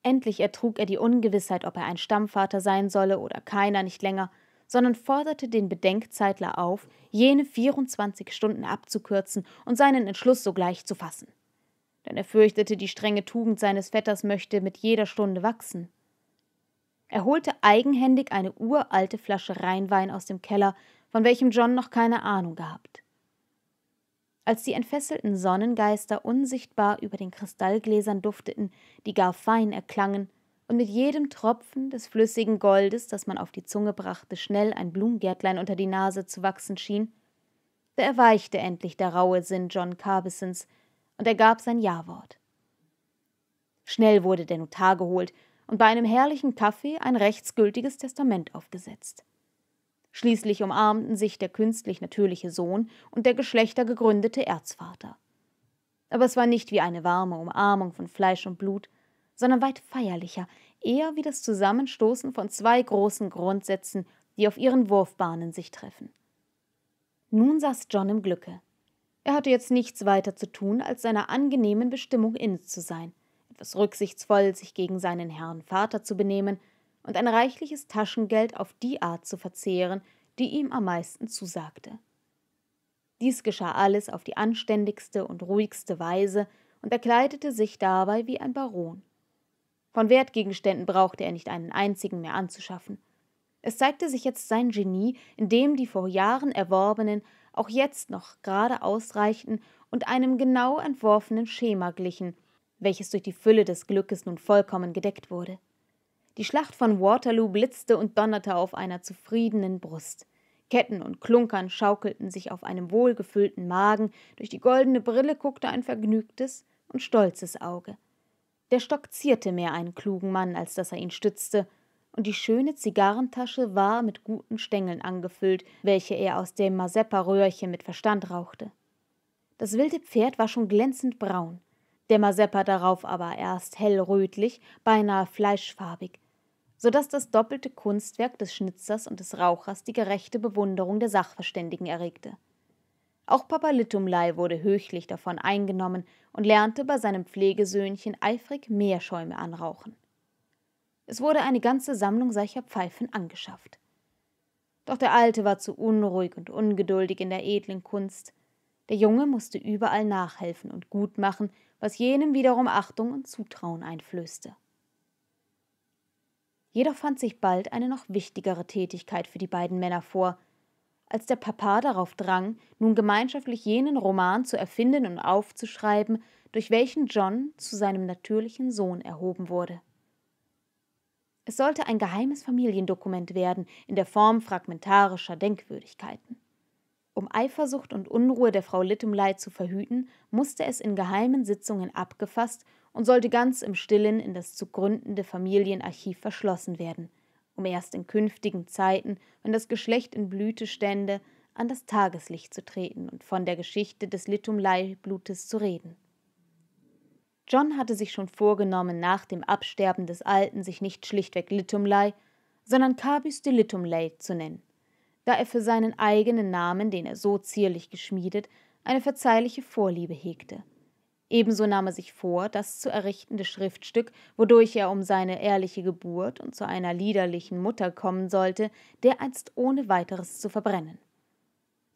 Endlich ertrug er die Ungewissheit, ob er ein Stammvater sein solle oder keiner nicht länger, sondern forderte den Bedenkzeitler auf, jene 24 Stunden abzukürzen und seinen Entschluss sogleich zu fassen. Denn er fürchtete, die strenge Tugend seines Vetters möchte mit jeder Stunde wachsen. Er holte eigenhändig eine uralte Flasche Rheinwein aus dem Keller, von welchem John noch keine Ahnung gehabt. Als die entfesselten Sonnengeister unsichtbar über den Kristallgläsern dufteten, die gar fein erklangen, und mit jedem Tropfen des flüssigen Goldes, das man auf die Zunge brachte, schnell ein Blumengärtlein unter die Nase zu wachsen schien, da erweichte endlich der raue Sinn John Carbisons und er gab sein Ja-Wort. Schnell wurde der Notar geholt und bei einem herrlichen Kaffee ein rechtsgültiges Testament aufgesetzt. Schließlich umarmten sich der künstlich natürliche Sohn und der geschlechtergegründete Erzvater. Aber es war nicht wie eine warme Umarmung von Fleisch und Blut, sondern weit feierlicher, eher wie das Zusammenstoßen von zwei großen Grundsätzen, die auf ihren Wurfbahnen sich treffen. Nun saß John im Glücke. Er hatte jetzt nichts weiter zu tun, als seiner angenehmen Bestimmung inne zu sein, etwas rücksichtsvoll sich gegen seinen Herrn Vater zu benehmen und ein reichliches Taschengeld auf die Art zu verzehren, die ihm am meisten zusagte. Dies geschah alles auf die anständigste und ruhigste Weise und er kleidete sich dabei wie ein Baron. Von Wertgegenständen brauchte er nicht einen einzigen mehr anzuschaffen. Es zeigte sich jetzt sein Genie, in dem die vor Jahren erworbenen auch jetzt noch gerade ausreichten und einem genau entworfenen Schema glichen, welches durch die Fülle des Glückes nun vollkommen gedeckt wurde. Die Schlacht von Waterloo blitzte und donnerte auf einer zufriedenen Brust. Ketten und Klunkern schaukelten sich auf einem wohlgefüllten Magen, durch die goldene Brille guckte ein vergnügtes und stolzes Auge. Der Stock zierte mehr einen klugen Mann, als dass er ihn stützte, und die schöne Zigarrentasche war mit guten Stängeln angefüllt, welche er aus dem Mazeppa-Röhrchen mit Verstand rauchte. Das wilde Pferd war schon glänzend braun, der Mazeppa darauf aber erst hellrötlich, beinahe fleischfarbig, so dass das doppelte Kunstwerk des Schnitzers und des Rauchers die gerechte Bewunderung der Sachverständigen erregte. Auch Papa Littumlei wurde höchlich davon eingenommen und lernte bei seinem Pflegesöhnchen eifrig Meerschäume anrauchen. Es wurde eine ganze Sammlung solcher Pfeifen angeschafft. Doch der Alte war zu unruhig und ungeduldig in der edlen Kunst. Der Junge musste überall nachhelfen und gut machen, was jenem wiederum Achtung und Zutrauen einflößte. Jedoch fand sich bald eine noch wichtigere Tätigkeit für die beiden Männer vor, als der Papa darauf drang, nun gemeinschaftlich jenen Roman zu erfinden und aufzuschreiben, durch welchen John zu seinem natürlichen Sohn erhoben wurde. Es sollte ein geheimes Familiendokument werden, in der Form fragmentarischer Denkwürdigkeiten. Um Eifersucht und Unruhe der Frau Littumlei zu verhüten, musste es in geheimen Sitzungen abgefasst und sollte ganz im Stillen in das zu gründende Familienarchiv verschlossen werden, um erst in künftigen Zeiten, wenn das Geschlecht in Blüte stände, an das Tageslicht zu treten und von der Geschichte des Litumlei-Blutes zu reden. John hatte sich schon vorgenommen, nach dem Absterben des Alten sich nicht schlichtweg Litumlei, sondern Cabus de Litumlei zu nennen, da er für seinen eigenen Namen, den er so zierlich geschmiedet, eine verzeihliche Vorliebe hegte. Ebenso nahm er sich vor, das zu errichtende Schriftstück, wodurch er um seine ehrliche Geburt und zu einer liederlichen Mutter kommen sollte, dereinst ohne weiteres zu verbrennen.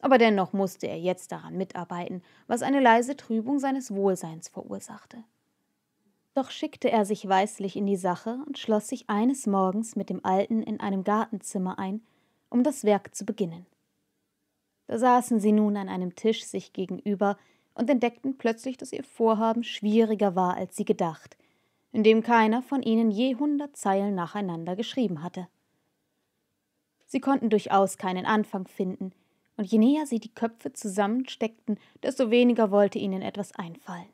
Aber dennoch musste er jetzt daran mitarbeiten, was eine leise Trübung seines Wohlseins verursachte. Doch schickte er sich weislich in die Sache und schloss sich eines Morgens mit dem Alten in einem Gartenzimmer ein, um das Werk zu beginnen. Da saßen sie nun an einem Tisch sich gegenüber, und entdeckten plötzlich, dass ihr Vorhaben schwieriger war, als sie gedacht, indem keiner von ihnen je hundert Zeilen nacheinander geschrieben hatte. Sie konnten durchaus keinen Anfang finden, und je näher sie die Köpfe zusammensteckten, desto weniger wollte ihnen etwas einfallen.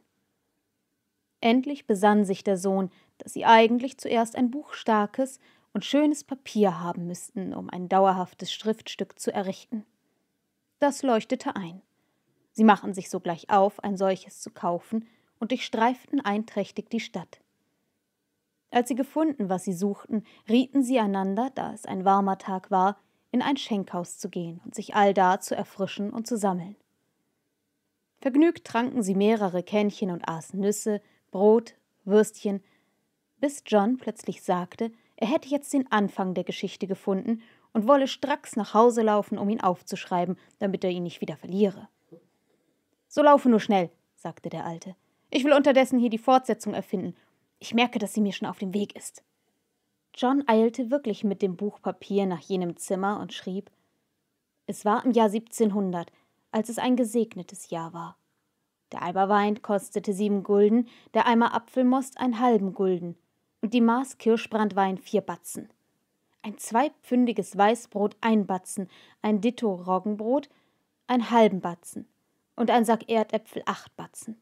Endlich besann sich der Sohn, dass sie eigentlich zuerst ein buchstarkes und schönes Papier haben müssten, um ein dauerhaftes Schriftstück zu errichten. Das leuchtete ein. Sie machten sich sogleich auf, ein solches zu kaufen, und durchstreiften einträchtig die Stadt. Als sie gefunden, was sie suchten, rieten sie einander, da es ein warmer Tag war, in ein Schenkhaus zu gehen und sich allda zu erfrischen und zu sammeln. Vergnügt tranken sie mehrere Kännchen und aßen Nüsse, Brot, Würstchen, bis John plötzlich sagte, er hätte jetzt den Anfang der Geschichte gefunden und wolle stracks nach Hause laufen, um ihn aufzuschreiben, damit er ihn nicht wieder verliere. So laufe nur schnell, sagte der Alte. Ich will unterdessen hier die Fortsetzung erfinden. Ich merke, dass sie mir schon auf dem Weg ist. John eilte wirklich mit dem Buch Papier nach jenem Zimmer und schrieb: Es war im Jahr 1700, als es ein gesegnetes Jahr war. Der Eimer Wein kostete sieben Gulden, der Eimer Apfelmost einen halben Gulden und die Maß Kirschbrandwein vier Batzen. Ein zweipfündiges Weißbrot ein Batzen, ein Ditto Roggenbrot einen halben Batzen und ein Sack Erdäpfel acht Batzen.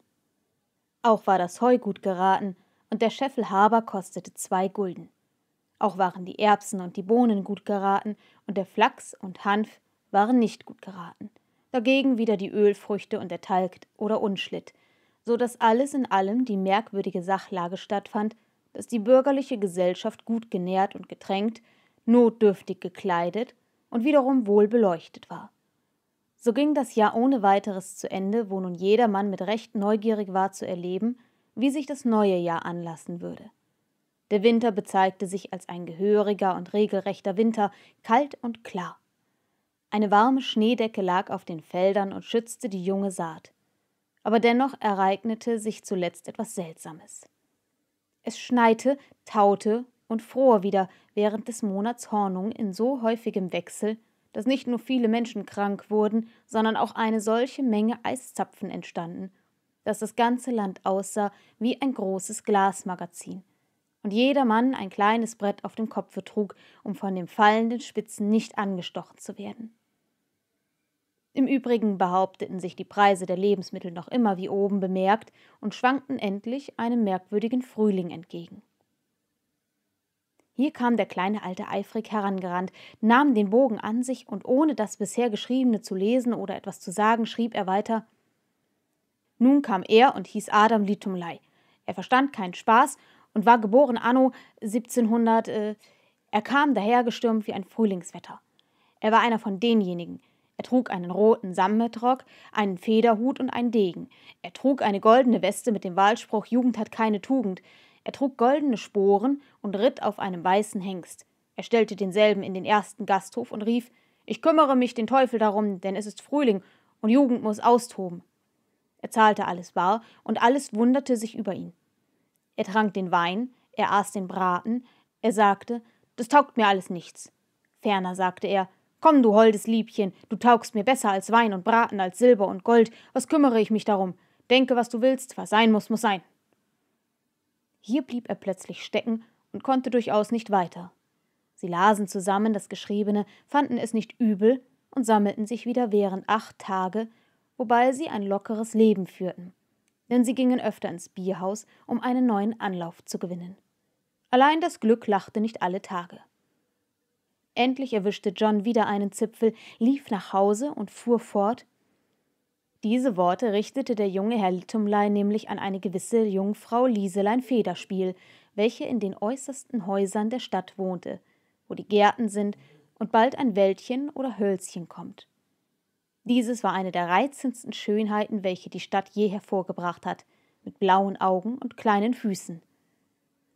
Auch war das Heu gut geraten, und der Scheffel Haber kostete zwei Gulden. Auch waren die Erbsen und die Bohnen gut geraten, und der Flachs und Hanf waren nicht gut geraten. Dagegen wieder die Ölfrüchte und der Talg oder Unschlitt, so dass alles in allem die merkwürdige Sachlage stattfand, dass die bürgerliche Gesellschaft gut genährt und getränkt, notdürftig gekleidet und wiederum wohl beleuchtet war. So ging das Jahr ohne weiteres zu Ende, wo nun jedermann mit Recht neugierig war zu erleben, wie sich das neue Jahr anlassen würde. Der Winter bezeigte sich als ein gehöriger und regelrechter Winter, kalt und klar. Eine warme Schneedecke lag auf den Feldern und schützte die junge Saat. Aber dennoch ereignete sich zuletzt etwas Seltsames. Es schneite, taute und fror wieder während des Monats Hornung in so häufigem Wechsel, dass nicht nur viele Menschen krank wurden, sondern auch eine solche Menge Eiszapfen entstanden, dass das ganze Land aussah wie ein großes Glasmagazin und jeder Mann ein kleines Brett auf dem Kopfe trug, um von den fallenden Spitzen nicht angestochen zu werden. Im Übrigen behaupteten sich die Preise der Lebensmittel noch immer wie oben bemerkt und schwankten endlich einem merkwürdigen Frühling entgegen. Hier kam der kleine Alte eifrig herangerannt, nahm den Bogen an sich und ohne das bisher Geschriebene zu lesen oder etwas zu sagen, schrieb er weiter. Nun kam er und hieß Adam Litumlei. Er verstand keinen Spaß und war geboren anno 1700. Äh, er kam dahergestürmt wie ein Frühlingswetter. Er war einer von denjenigen. Er trug einen roten Sammetrock, einen Federhut und einen Degen. Er trug eine goldene Weste mit dem Wahlspruch Jugend hat keine Tugend. Er trug goldene Sporen und ritt auf einem weißen Hengst. Er stellte denselben in den ersten Gasthof und rief Ich kümmere mich den Teufel darum, denn es ist Frühling und Jugend muss austoben. Er zahlte alles bar, und alles wunderte sich über ihn. Er trank den Wein, er aß den Braten, er sagte, das taugt mir alles nichts. Ferner sagte er, Komm, du holdes Liebchen, du taugst mir besser als Wein und Braten, als Silber und Gold, was kümmere ich mich darum? Denke, was du willst, was sein muss, muss sein. Hier blieb er plötzlich stecken und konnte durchaus nicht weiter. Sie lasen zusammen das Geschriebene, fanden es nicht übel und sammelten sich wieder während acht Tage, wobei sie ein lockeres Leben führten. Denn sie gingen öfter ins Bierhaus, um einen neuen Anlauf zu gewinnen. Allein das Glück lachte nicht alle Tage. Endlich erwischte John wieder einen Zipfel, lief nach Hause und fuhr fort, diese Worte richtete der junge Herr Litumlei nämlich an eine gewisse Jungfrau Lieselein Federspiel, welche in den äußersten Häusern der Stadt wohnte, wo die Gärten sind und bald ein Wäldchen oder Hölzchen kommt. Dieses war eine der reizendsten Schönheiten, welche die Stadt je hervorgebracht hat, mit blauen Augen und kleinen Füßen.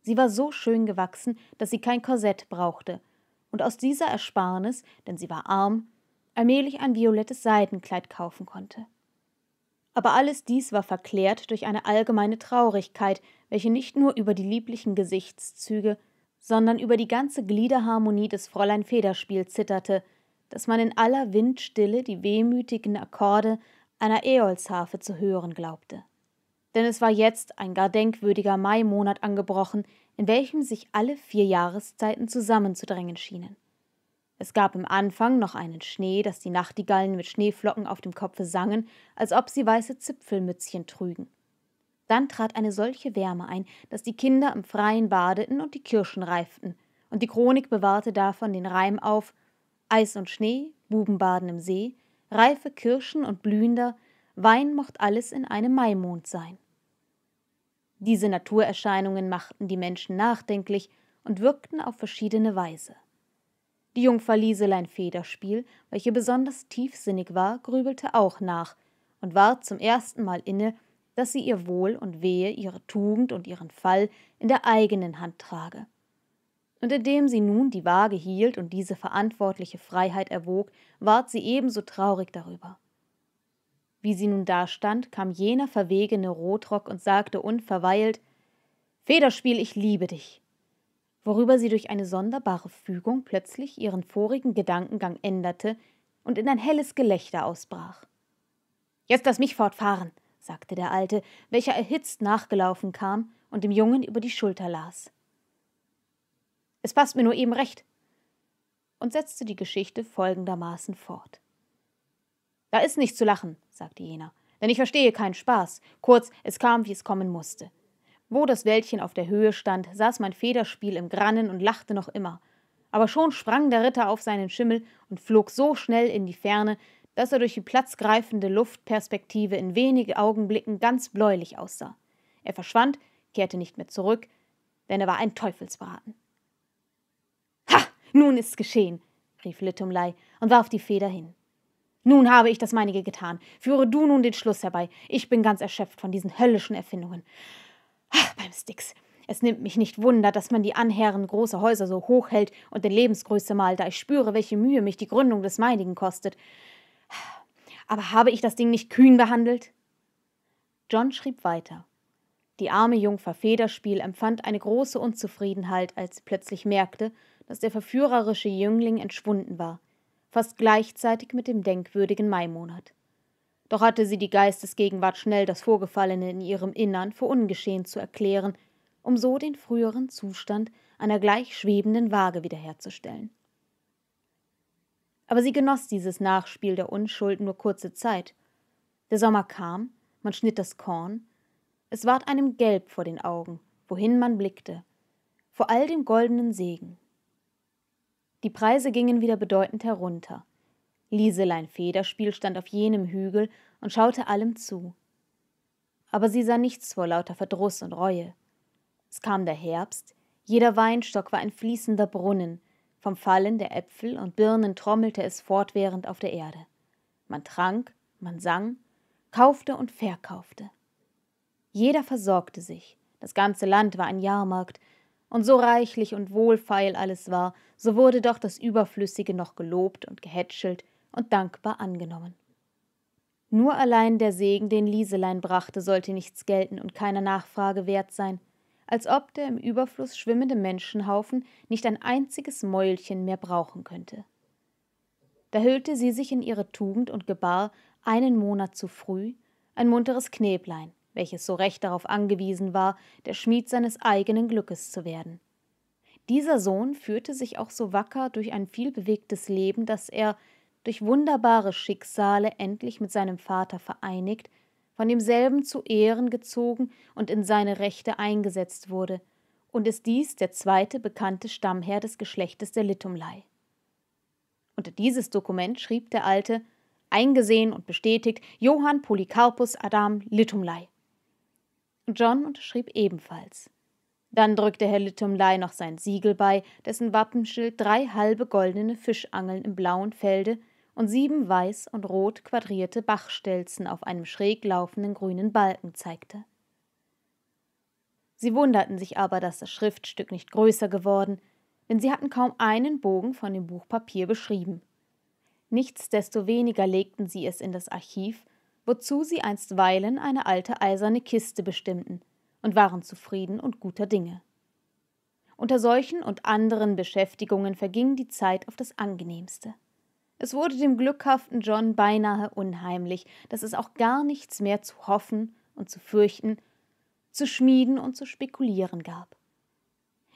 Sie war so schön gewachsen, dass sie kein Korsett brauchte, und aus dieser Ersparnis, denn sie war arm, allmählich ein violettes Seidenkleid kaufen konnte. Aber alles dies war verklärt durch eine allgemeine Traurigkeit, welche nicht nur über die lieblichen Gesichtszüge, sondern über die ganze Gliederharmonie des Fräulein Federspiel zitterte, dass man in aller Windstille die wehmütigen Akkorde einer Äolsharfe zu hören glaubte. Denn es war jetzt ein gar denkwürdiger Maimonat angebrochen, in welchem sich alle vier Jahreszeiten zusammenzudrängen schienen. Es gab im Anfang noch einen Schnee, dass die Nachtigallen mit Schneeflocken auf dem Kopfe sangen, als ob sie weiße Zipfelmützchen trügen. Dann trat eine solche Wärme ein, dass die Kinder im Freien badeten und die Kirschen reiften, und die Chronik bewahrte davon den Reim auf Eis und Schnee, Bubenbaden im See, reife Kirschen und blühender, Wein mocht alles in einem Maimond sein. Diese Naturerscheinungen machten die Menschen nachdenklich und wirkten auf verschiedene Weise. Die Jungfer Liselein Federspiel, welche besonders tiefsinnig war, grübelte auch nach und ward zum ersten Mal inne, dass sie ihr Wohl und Wehe, ihre Tugend und ihren Fall in der eigenen Hand trage. Und indem sie nun die Waage hielt und diese verantwortliche Freiheit erwog, ward sie ebenso traurig darüber. Wie sie nun dastand, kam jener verwegene Rotrock und sagte unverweilt Federspiel, ich liebe dich worüber sie durch eine sonderbare Fügung plötzlich ihren vorigen Gedankengang änderte und in ein helles Gelächter ausbrach. Jetzt lass mich fortfahren, sagte der Alte, welcher erhitzt nachgelaufen kam und dem Jungen über die Schulter las. Es passt mir nur eben recht, und setzte die Geschichte folgendermaßen fort. Da ist nichts zu lachen, sagte jener, denn ich verstehe keinen Spaß. Kurz, es kam, wie es kommen musste. Wo das Wäldchen auf der Höhe stand, saß mein Federspiel im Grannen und lachte noch immer. Aber schon sprang der Ritter auf seinen Schimmel und flog so schnell in die Ferne, dass er durch die platzgreifende Luftperspektive in wenigen Augenblicken ganz bläulich aussah. Er verschwand, kehrte nicht mehr zurück, denn er war ein Teufelsbraten. Ha! Nun ist's geschehen! rief Litumlei und warf die Feder hin. Nun habe ich das meinige getan. Führe du nun den Schluss herbei. Ich bin ganz erschöpft von diesen höllischen Erfindungen. Ach, beim Sticks. Es nimmt mich nicht wunder, dass man die Anherren großer Häuser so hoch hält und in Lebensgröße malt, da ich spüre, welche Mühe mich die Gründung des meinigen kostet. Aber habe ich das Ding nicht kühn behandelt? John schrieb weiter. Die arme Jungfer Federspiel empfand eine große Unzufriedenheit, als sie plötzlich merkte, dass der verführerische Jüngling entschwunden war, fast gleichzeitig mit dem denkwürdigen Maimonat. Doch hatte sie die Geistesgegenwart schnell das Vorgefallene in ihrem Innern für ungeschehen zu erklären, um so den früheren Zustand einer gleich schwebenden Waage wiederherzustellen. Aber sie genoss dieses Nachspiel der Unschuld nur kurze Zeit. Der Sommer kam, man schnitt das Korn, es ward einem gelb vor den Augen, wohin man blickte, vor all dem goldenen Segen. Die Preise gingen wieder bedeutend herunter. Liselein Federspiel stand auf jenem Hügel und schaute allem zu. Aber sie sah nichts vor lauter Verdruss und Reue. Es kam der Herbst, jeder Weinstock war ein fließender Brunnen, vom Fallen der Äpfel und Birnen trommelte es fortwährend auf der Erde. Man trank, man sang, kaufte und verkaufte. Jeder versorgte sich, das ganze Land war ein Jahrmarkt, und so reichlich und wohlfeil alles war, so wurde doch das Überflüssige noch gelobt und gehätschelt, und dankbar angenommen. Nur allein der Segen, den Liselein brachte, sollte nichts gelten und keiner Nachfrage wert sein, als ob der im Überfluss schwimmende Menschenhaufen nicht ein einziges Mäulchen mehr brauchen könnte. Da hüllte sie sich in ihre Tugend und gebar, einen Monat zu früh, ein munteres Knäblein, welches so recht darauf angewiesen war, der Schmied seines eigenen Glückes zu werden. Dieser Sohn führte sich auch so wacker durch ein vielbewegtes Leben, dass er, durch wunderbare Schicksale endlich mit seinem Vater vereinigt, von demselben zu Ehren gezogen und in seine Rechte eingesetzt wurde, und ist dies der zweite bekannte Stammherr des Geschlechtes der Litumlei. Unter dieses Dokument schrieb der Alte, eingesehen und bestätigt, Johann Polycarpus Adam Litumlei. John unterschrieb ebenfalls. Dann drückte Herr Litumlei noch sein Siegel bei, dessen Wappenschild drei halbe goldene Fischangeln im blauen Felde und sieben weiß und rot quadrierte Bachstelzen auf einem schräg laufenden grünen Balken zeigte. Sie wunderten sich aber, dass das Schriftstück nicht größer geworden, denn sie hatten kaum einen Bogen von dem Buch Papier beschrieben. Nichtsdestoweniger legten sie es in das Archiv, wozu sie einstweilen eine alte eiserne Kiste bestimmten, und waren zufrieden und guter Dinge. Unter solchen und anderen Beschäftigungen verging die Zeit auf das angenehmste. Es wurde dem glückhaften John beinahe unheimlich, dass es auch gar nichts mehr zu hoffen und zu fürchten, zu schmieden und zu spekulieren gab.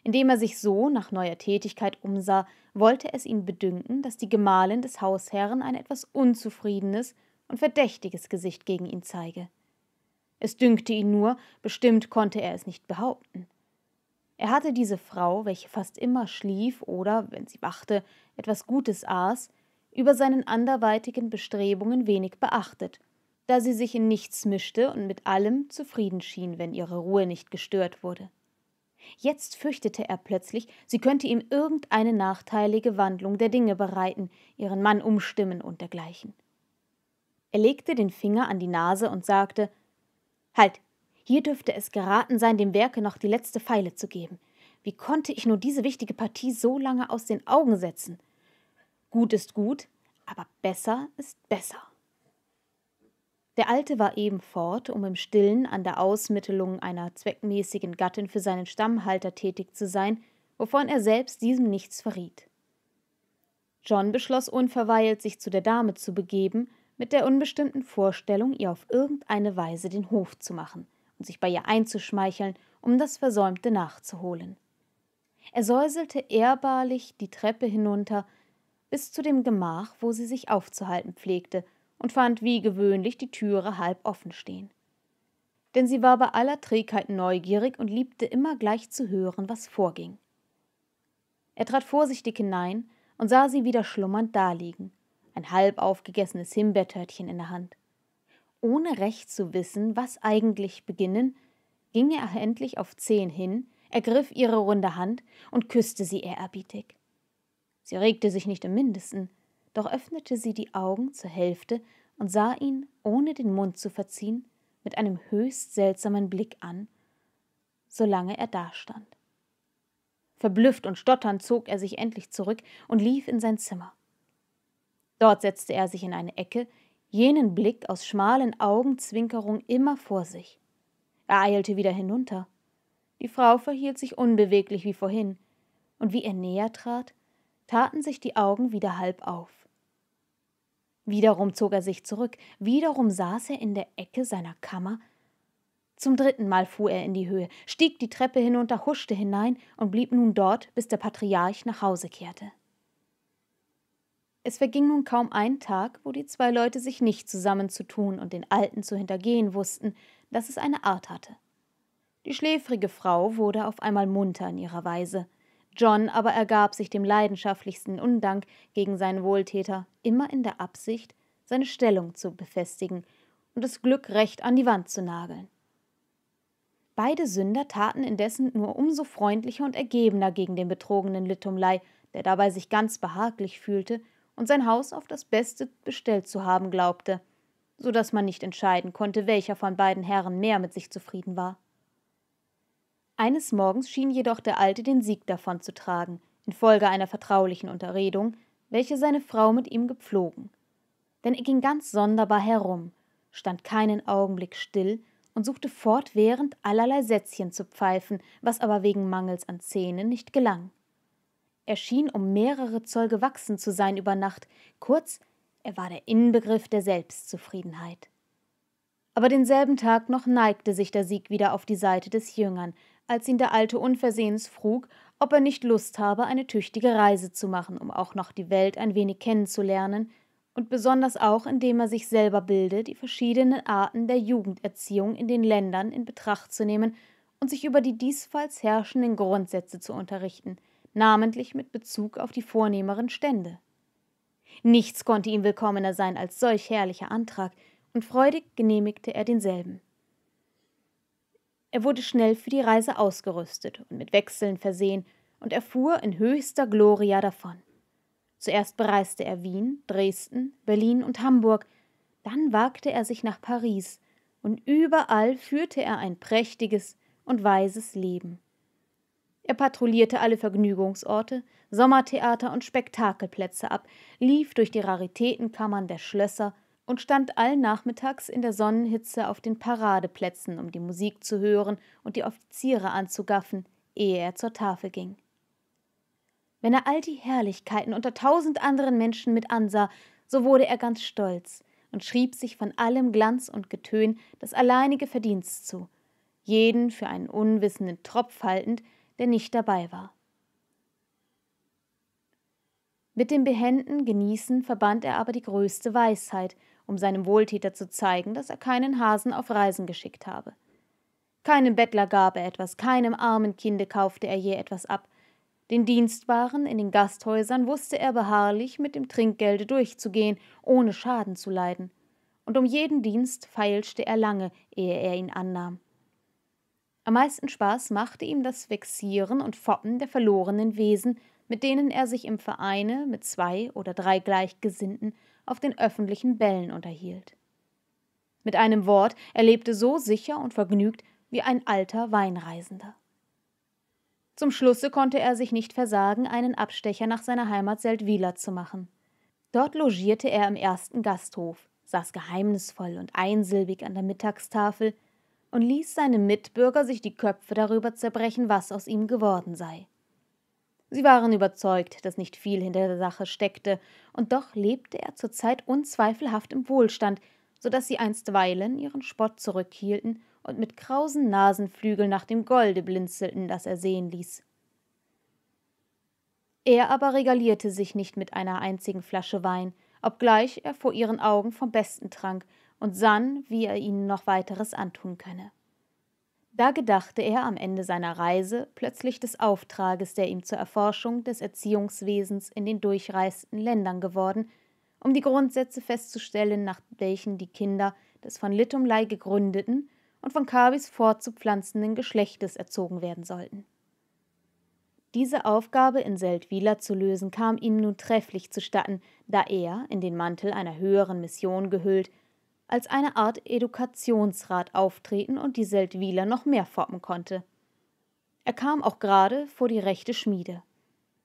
Indem er sich so nach neuer Tätigkeit umsah, wollte es ihn bedünken, dass die Gemahlin des Hausherrn ein etwas unzufriedenes und verdächtiges Gesicht gegen ihn zeige. Es dünkte ihn nur, bestimmt konnte er es nicht behaupten. Er hatte diese Frau, welche fast immer schlief oder, wenn sie wachte, etwas Gutes aß, über seinen anderweitigen Bestrebungen wenig beachtet, da sie sich in nichts mischte und mit allem zufrieden schien, wenn ihre Ruhe nicht gestört wurde. Jetzt fürchtete er plötzlich, sie könnte ihm irgendeine nachteilige Wandlung der Dinge bereiten, ihren Mann umstimmen und dergleichen. Er legte den Finger an die Nase und sagte Halt, hier dürfte es geraten sein, dem Werke noch die letzte Feile zu geben. Wie konnte ich nur diese wichtige Partie so lange aus den Augen setzen? Gut ist gut, aber besser ist besser. Der Alte war eben fort, um im Stillen an der Ausmittelung einer zweckmäßigen Gattin für seinen Stammhalter tätig zu sein, wovon er selbst diesem nichts verriet. John beschloss unverweilt, sich zu der Dame zu begeben, mit der unbestimmten Vorstellung, ihr auf irgendeine Weise den Hof zu machen und sich bei ihr einzuschmeicheln, um das Versäumte nachzuholen. Er säuselte ehrbarlich die Treppe hinunter bis zu dem Gemach, wo sie sich aufzuhalten pflegte, und fand wie gewöhnlich die Türe halb offen stehen. Denn sie war bei aller Trägheit neugierig und liebte immer gleich zu hören, was vorging. Er trat vorsichtig hinein und sah sie wieder schlummernd daliegen, ein halb aufgegessenes Himbeertörtchen in der Hand. Ohne recht zu wissen, was eigentlich beginnen, ging er endlich auf zehn hin, ergriff ihre runde Hand und küsste sie ehrerbietig. Sie regte sich nicht im mindesten, doch öffnete sie die Augen zur Hälfte und sah ihn, ohne den Mund zu verziehen, mit einem höchst seltsamen Blick an, solange er dastand. Verblüfft und stotternd zog er sich endlich zurück und lief in sein Zimmer. Dort setzte er sich in eine Ecke, jenen Blick aus schmalen Augenzwinkerung immer vor sich. Er eilte wieder hinunter. Die Frau verhielt sich unbeweglich wie vorhin, und wie er näher trat, taten sich die Augen wieder halb auf. Wiederum zog er sich zurück, wiederum saß er in der Ecke seiner Kammer. Zum dritten Mal fuhr er in die Höhe, stieg die Treppe hinunter, huschte hinein und blieb nun dort, bis der Patriarch nach Hause kehrte. Es verging nun kaum ein Tag, wo die zwei Leute sich nicht zusammenzutun und den Alten zu hintergehen wussten, dass es eine Art hatte. Die schläfrige Frau wurde auf einmal munter in ihrer Weise. John aber ergab sich dem leidenschaftlichsten Undank gegen seinen Wohltäter, immer in der Absicht, seine Stellung zu befestigen und das Glück recht an die Wand zu nageln. Beide Sünder taten indessen nur umso freundlicher und ergebener gegen den betrogenen Litumlei, der dabei sich ganz behaglich fühlte und sein Haus auf das Beste bestellt zu haben glaubte, so dass man nicht entscheiden konnte, welcher von beiden Herren mehr mit sich zufrieden war. Eines Morgens schien jedoch der Alte den Sieg davon zu tragen, infolge einer vertraulichen Unterredung, welche seine Frau mit ihm gepflogen. Denn er ging ganz sonderbar herum, stand keinen Augenblick still und suchte fortwährend allerlei Sätzchen zu pfeifen, was aber wegen Mangels an Zähnen nicht gelang. Er schien um mehrere Zoll gewachsen zu sein über Nacht, kurz, er war der Inbegriff der Selbstzufriedenheit. Aber denselben Tag noch neigte sich der Sieg wieder auf die Seite des Jüngern, als ihn der Alte unversehens frug, ob er nicht Lust habe, eine tüchtige Reise zu machen, um auch noch die Welt ein wenig kennenzulernen, und besonders auch, indem er sich selber bilde, die verschiedenen Arten der Jugenderziehung in den Ländern in Betracht zu nehmen und sich über die diesfalls herrschenden Grundsätze zu unterrichten, namentlich mit Bezug auf die vornehmeren Stände. Nichts konnte ihm willkommener sein als solch herrlicher Antrag, und freudig genehmigte er denselben. Er wurde schnell für die Reise ausgerüstet und mit Wechseln versehen und erfuhr in höchster Gloria davon. Zuerst bereiste er Wien, Dresden, Berlin und Hamburg, dann wagte er sich nach Paris, und überall führte er ein prächtiges und weises Leben. Er patrouillierte alle Vergnügungsorte, Sommertheater und Spektakelplätze ab, lief durch die Raritätenkammern der Schlösser und stand allnachmittags in der Sonnenhitze auf den Paradeplätzen, um die Musik zu hören und die Offiziere anzugaffen, ehe er zur Tafel ging. Wenn er all die Herrlichkeiten unter tausend anderen Menschen mit ansah, so wurde er ganz stolz und schrieb sich von allem Glanz und Getön das alleinige Verdienst zu, jeden für einen unwissenden Tropf haltend, der nicht dabei war. Mit dem behenden Genießen verband er aber die größte Weisheit um seinem Wohltäter zu zeigen, dass er keinen Hasen auf Reisen geschickt habe. Keinem Bettler gab er etwas, keinem armen Kinde kaufte er je etwas ab. Den Dienstbaren in den Gasthäusern wusste er beharrlich mit dem Trinkgelde durchzugehen, ohne Schaden zu leiden. Und um jeden Dienst feilschte er lange, ehe er ihn annahm. Am meisten Spaß machte ihm das Vexieren und Foppen der verlorenen Wesen, mit denen er sich im Vereine mit zwei oder drei Gleichgesinnten auf den öffentlichen Bällen unterhielt. Mit einem Wort, er lebte so sicher und vergnügt wie ein alter Weinreisender. Zum Schlusse konnte er sich nicht versagen, einen Abstecher nach seiner Heimat Seldwyla zu machen. Dort logierte er im ersten Gasthof, saß geheimnisvoll und einsilbig an der Mittagstafel und ließ seine Mitbürger sich die Köpfe darüber zerbrechen, was aus ihm geworden sei. Sie waren überzeugt, dass nicht viel hinter der Sache steckte, und doch lebte er zurzeit unzweifelhaft im Wohlstand, so dass sie einstweilen ihren Spott zurückhielten und mit krausen Nasenflügeln nach dem Golde blinzelten, das er sehen ließ. Er aber regalierte sich nicht mit einer einzigen Flasche Wein, obgleich er vor ihren Augen vom Besten trank und sann, wie er ihnen noch weiteres antun könne. Da gedachte er am Ende seiner Reise plötzlich des Auftrages, der ihm zur Erforschung des Erziehungswesens in den durchreisten Ländern geworden, um die Grundsätze festzustellen, nach welchen die Kinder des von Littumlei gegründeten und von Kabis fortzupflanzenden Geschlechtes erzogen werden sollten. Diese Aufgabe in Seldwyla zu lösen kam ihm nun trefflich zustatten, da er, in den Mantel einer höheren Mission gehüllt, als eine Art Edukationsrat auftreten und die Seldwyler noch mehr foppen konnte. Er kam auch gerade vor die rechte Schmiede.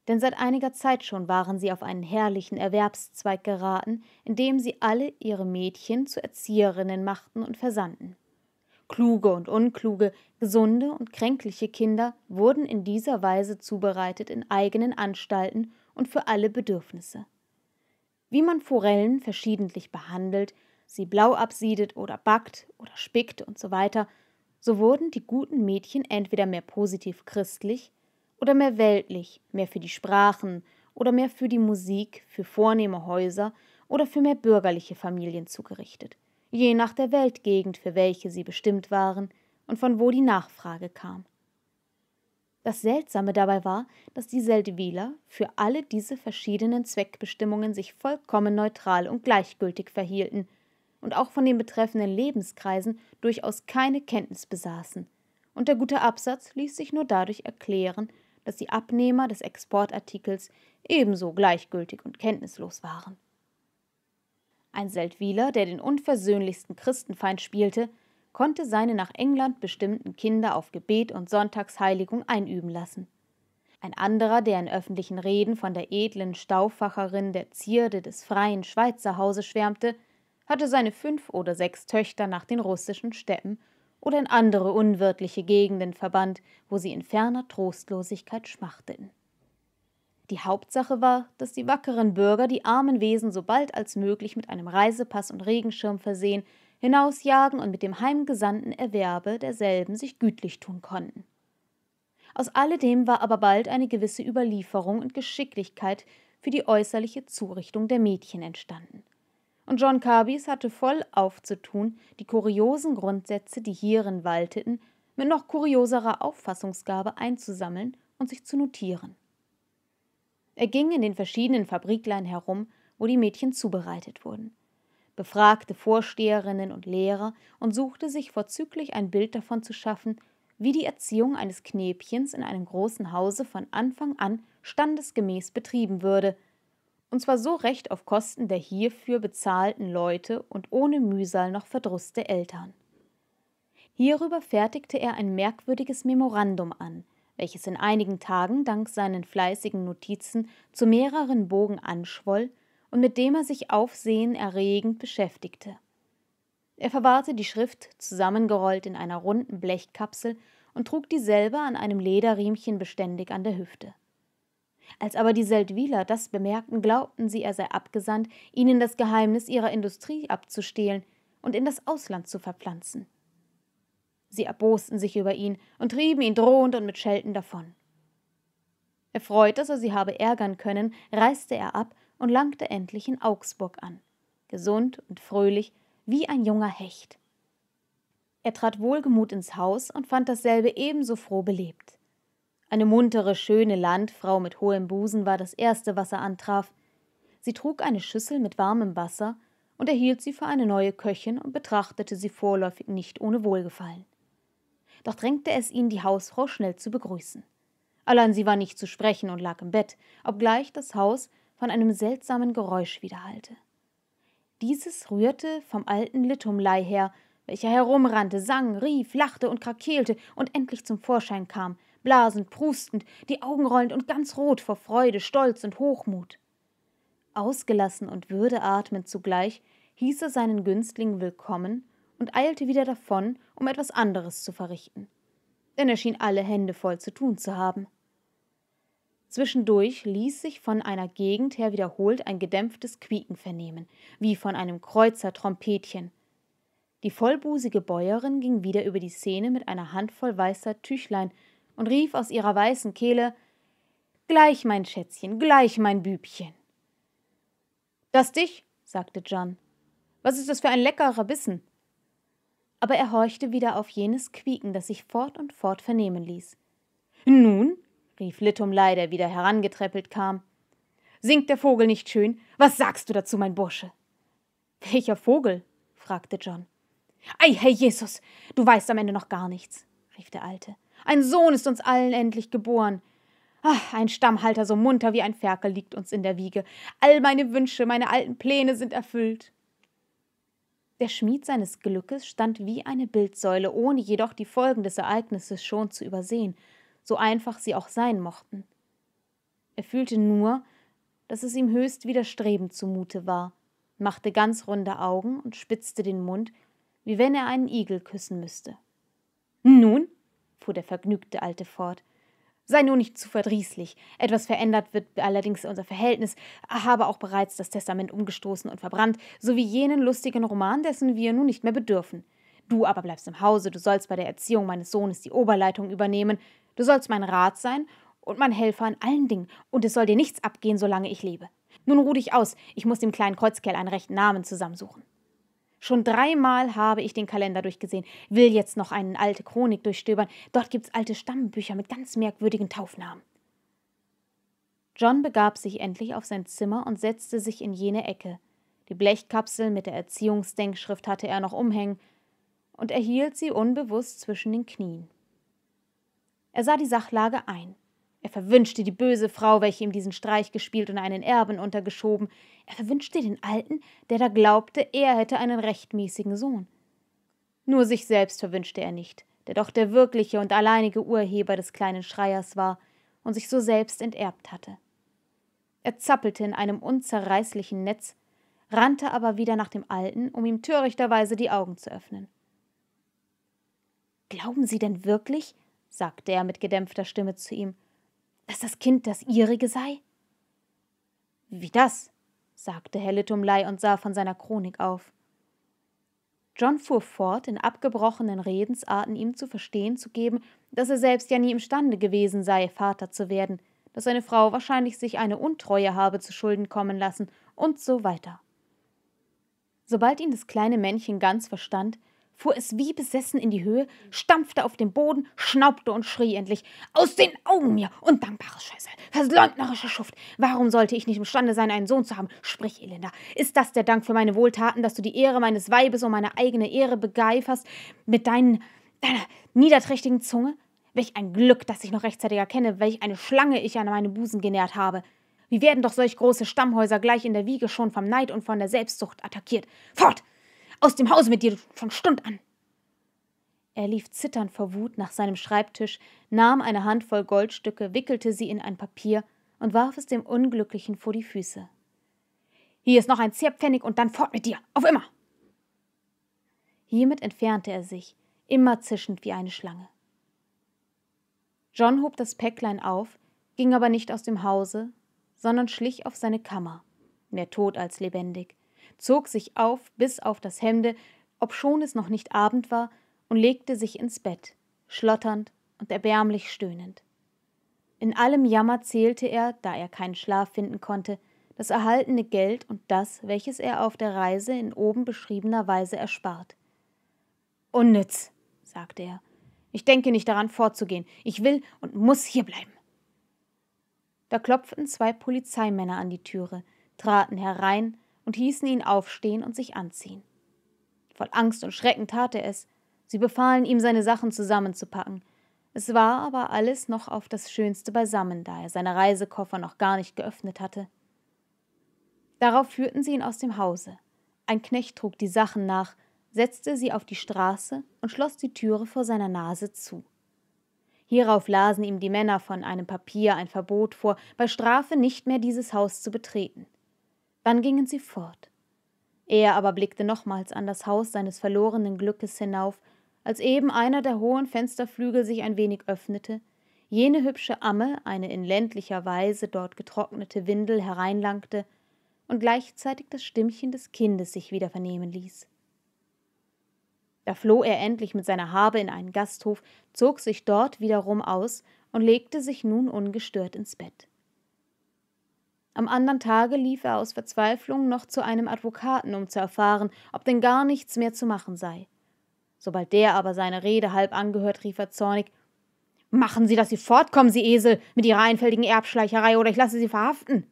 Denn seit einiger Zeit schon waren sie auf einen herrlichen Erwerbszweig geraten, in dem sie alle ihre Mädchen zu Erzieherinnen machten und versandten. Kluge und unkluge, gesunde und kränkliche Kinder wurden in dieser Weise zubereitet in eigenen Anstalten und für alle Bedürfnisse. Wie man Forellen verschiedentlich behandelt, sie blau absiedet oder backt oder spickt und so weiter, so wurden die guten Mädchen entweder mehr positiv christlich oder mehr weltlich, mehr für die Sprachen oder mehr für die Musik, für vornehme Häuser oder für mehr bürgerliche Familien zugerichtet, je nach der Weltgegend, für welche sie bestimmt waren und von wo die Nachfrage kam. Das Seltsame dabei war, dass die Seldwyler für alle diese verschiedenen Zweckbestimmungen sich vollkommen neutral und gleichgültig verhielten – und auch von den betreffenden Lebenskreisen durchaus keine Kenntnis besaßen. Und der gute Absatz ließ sich nur dadurch erklären, dass die Abnehmer des Exportartikels ebenso gleichgültig und kenntnislos waren. Ein Seldwyler, der den unversöhnlichsten Christenfeind spielte, konnte seine nach England bestimmten Kinder auf Gebet und Sonntagsheiligung einüben lassen. Ein anderer, der in öffentlichen Reden von der edlen Stauffacherin der Zierde des Freien Schweizerhauses schwärmte, hatte seine fünf oder sechs Töchter nach den russischen Steppen oder in andere unwirtliche Gegenden verbannt, wo sie in ferner Trostlosigkeit schmachteten. Die Hauptsache war, dass die wackeren Bürger die armen Wesen so bald als möglich mit einem Reisepass und Regenschirm versehen, hinausjagen und mit dem heimgesandten Erwerbe derselben sich gütlich tun konnten. Aus alledem war aber bald eine gewisse Überlieferung und Geschicklichkeit für die äußerliche Zurichtung der Mädchen entstanden und John Carbis hatte voll aufzutun, die kuriosen Grundsätze, die hierin walteten, mit noch kurioserer Auffassungsgabe einzusammeln und sich zu notieren. Er ging in den verschiedenen Fabriklein herum, wo die Mädchen zubereitet wurden, befragte Vorsteherinnen und Lehrer und suchte sich vorzüglich ein Bild davon zu schaffen, wie die Erziehung eines Knäbchens in einem großen Hause von Anfang an standesgemäß betrieben würde – und zwar so recht auf Kosten der hierfür bezahlten Leute und ohne Mühsal noch Verdruss der Eltern. Hierüber fertigte er ein merkwürdiges Memorandum an, welches in einigen Tagen dank seinen fleißigen Notizen zu mehreren Bogen anschwoll und mit dem er sich aufsehenerregend beschäftigte. Er verwahrte die Schrift zusammengerollt in einer runden Blechkapsel und trug dieselbe an einem Lederriemchen beständig an der Hüfte. Als aber die Seldwyler das bemerkten, glaubten sie, er sei abgesandt, ihnen das Geheimnis ihrer Industrie abzustehlen und in das Ausland zu verpflanzen. Sie erbosten sich über ihn und trieben ihn drohend und mit Schelten davon. Erfreut, dass er sie habe ärgern können, reiste er ab und langte endlich in Augsburg an, gesund und fröhlich, wie ein junger Hecht. Er trat wohlgemut ins Haus und fand dasselbe ebenso froh belebt. Eine muntere, schöne Landfrau mit hohem Busen war das Erste, was er antraf. Sie trug eine Schüssel mit warmem Wasser und er hielt sie für eine neue Köchin und betrachtete sie vorläufig nicht ohne Wohlgefallen. Doch drängte es ihn, die Hausfrau schnell zu begrüßen. Allein sie war nicht zu sprechen und lag im Bett, obgleich das Haus von einem seltsamen Geräusch widerhallte. Dieses rührte vom alten Litumlei her, welcher herumrannte, sang, rief, lachte und krakeelte und endlich zum Vorschein kam – blasend, prustend, die Augen rollend und ganz rot vor Freude, Stolz und Hochmut. Ausgelassen und würdeatmend zugleich hieß er seinen Günstling willkommen und eilte wieder davon, um etwas anderes zu verrichten. Denn er schien alle Hände voll zu tun zu haben. Zwischendurch ließ sich von einer Gegend her wiederholt ein gedämpftes Quieken vernehmen, wie von einem Kreuzertrompetchen. Die vollbusige Bäuerin ging wieder über die Szene mit einer Handvoll weißer Tüchlein und rief aus ihrer weißen Kehle Gleich, mein Schätzchen, gleich, mein Bübchen. Das dich, sagte John. Was ist das für ein leckerer Bissen? Aber er horchte wieder auf jenes Quieken, das sich fort und fort vernehmen ließ. Nun, rief Littumlei, der wieder herangetreppelt kam, singt der Vogel nicht schön? Was sagst du dazu, mein Bursche? Welcher Vogel? fragte John. Ei, Herr Jesus, du weißt am Ende noch gar nichts, rief der Alte. Ein Sohn ist uns allen endlich geboren. Ach, ein Stammhalter so munter wie ein Ferkel liegt uns in der Wiege. All meine Wünsche, meine alten Pläne sind erfüllt. Der Schmied seines Glückes stand wie eine Bildsäule, ohne jedoch die Folgen des Ereignisses schon zu übersehen, so einfach sie auch sein mochten. Er fühlte nur, dass es ihm höchst widerstrebend zumute war, machte ganz runde Augen und spitzte den Mund, wie wenn er einen Igel küssen müsste. Nun, fuhr der vergnügte Alte fort. Sei nur nicht zu verdrießlich. Etwas verändert wird allerdings unser Verhältnis, habe auch bereits das Testament umgestoßen und verbrannt, sowie jenen lustigen Roman, dessen wir nun nicht mehr bedürfen. Du aber bleibst im Hause, du sollst bei der Erziehung meines Sohnes die Oberleitung übernehmen, du sollst mein Rat sein und mein Helfer in allen Dingen, und es soll dir nichts abgehen, solange ich lebe. Nun ruh dich aus, ich muss dem kleinen Kreuzkerl einen rechten Namen zusammensuchen. Schon dreimal habe ich den Kalender durchgesehen, will jetzt noch eine alte Chronik durchstöbern. Dort gibt's alte Stammbücher mit ganz merkwürdigen Taufnamen. John begab sich endlich auf sein Zimmer und setzte sich in jene Ecke. Die Blechkapsel mit der Erziehungsdenkschrift hatte er noch umhängen und erhielt sie unbewusst zwischen den Knien. Er sah die Sachlage ein. Er verwünschte die böse Frau, welche ihm diesen Streich gespielt und einen Erben untergeschoben. Er verwünschte den Alten, der da glaubte, er hätte einen rechtmäßigen Sohn. Nur sich selbst verwünschte er nicht, der doch der wirkliche und alleinige Urheber des kleinen Schreiers war und sich so selbst enterbt hatte. Er zappelte in einem unzerreißlichen Netz, rannte aber wieder nach dem Alten, um ihm törichterweise die Augen zu öffnen. Glauben Sie denn wirklich, sagte er mit gedämpfter Stimme zu ihm, dass das Kind das ihrige sei? Wie das? sagte Herr Littumlei und sah von seiner Chronik auf. John fuhr fort, in abgebrochenen Redensarten ihm zu verstehen zu geben, dass er selbst ja nie imstande gewesen sei, Vater zu werden, dass seine Frau wahrscheinlich sich eine Untreue habe zu Schulden kommen lassen und so weiter. Sobald ihn das kleine Männchen ganz verstand, fuhr es wie besessen in die Höhe, stampfte auf den Boden, schnaubte und schrie endlich: Aus den Augen mir! Undankbares Scheiße! Verleugnerischer Schuft! Warum sollte ich nicht imstande sein, einen Sohn zu haben? Sprich, Elender, ist das der Dank für meine Wohltaten, dass du die Ehre meines Weibes und meine eigene Ehre begeiferst mit deinen, deiner niederträchtigen Zunge? Welch ein Glück, dass ich noch rechtzeitig erkenne, welch eine Schlange ich an meinem Busen genährt habe! Wie werden doch solch große Stammhäuser gleich in der Wiege schon vom Neid und von der Selbstsucht attackiert? Fort! Aus dem Hause mit dir von Stund an! Er lief zitternd vor Wut nach seinem Schreibtisch, nahm eine Handvoll Goldstücke, wickelte sie in ein Papier und warf es dem Unglücklichen vor die Füße. Hier ist noch ein Zehrpfennig und dann fort mit dir! Auf immer! Hiermit entfernte er sich, immer zischend wie eine Schlange. John hob das Päcklein auf, ging aber nicht aus dem Hause, sondern schlich auf seine Kammer, mehr tot als lebendig, zog sich auf bis auf das Hemde, obschon es noch nicht Abend war, und legte sich ins Bett, schlotternd und erbärmlich stöhnend. In allem Jammer zählte er, da er keinen Schlaf finden konnte, das erhaltene Geld und das, welches er auf der Reise in oben beschriebener Weise erspart. Unnütz, sagte er. Ich denke nicht daran fortzugehen. Ich will und muss hierbleiben. Da klopften zwei Polizeimänner an die Türe, traten herein und hießen ihn aufstehen und sich anziehen. Voll Angst und Schrecken tat er es. Sie befahlen ihm, seine Sachen zusammenzupacken. Es war aber alles noch auf das Schönste beisammen, da er seine Reisekoffer noch gar nicht geöffnet hatte. Darauf führten sie ihn aus dem Hause. Ein Knecht trug die Sachen nach, setzte sie auf die Straße und schloss die Türe vor seiner Nase zu. Hierauf lasen ihm die Männer von einem Papier ein Verbot vor, bei Strafe nicht mehr dieses Haus zu betreten. Dann gingen sie fort. Er aber blickte nochmals an das Haus seines verlorenen Glückes hinauf, als eben einer der hohen Fensterflügel sich ein wenig öffnete, jene hübsche Amme, eine in ländlicher Weise dort getrocknete Windel hereinlangte und gleichzeitig das Stimmchen des Kindes sich wieder vernehmen ließ. Da floh er endlich mit seiner Habe in einen Gasthof, zog sich dort wiederum aus und legte sich nun ungestört ins Bett. Am anderen Tage lief er aus Verzweiflung noch zu einem Advokaten, um zu erfahren, ob denn gar nichts mehr zu machen sei. Sobald der aber seine Rede halb angehört, rief er zornig Machen Sie, dass Sie fortkommen, Sie Esel, mit Ihrer einfältigen Erbschleicherei, oder ich lasse Sie verhaften.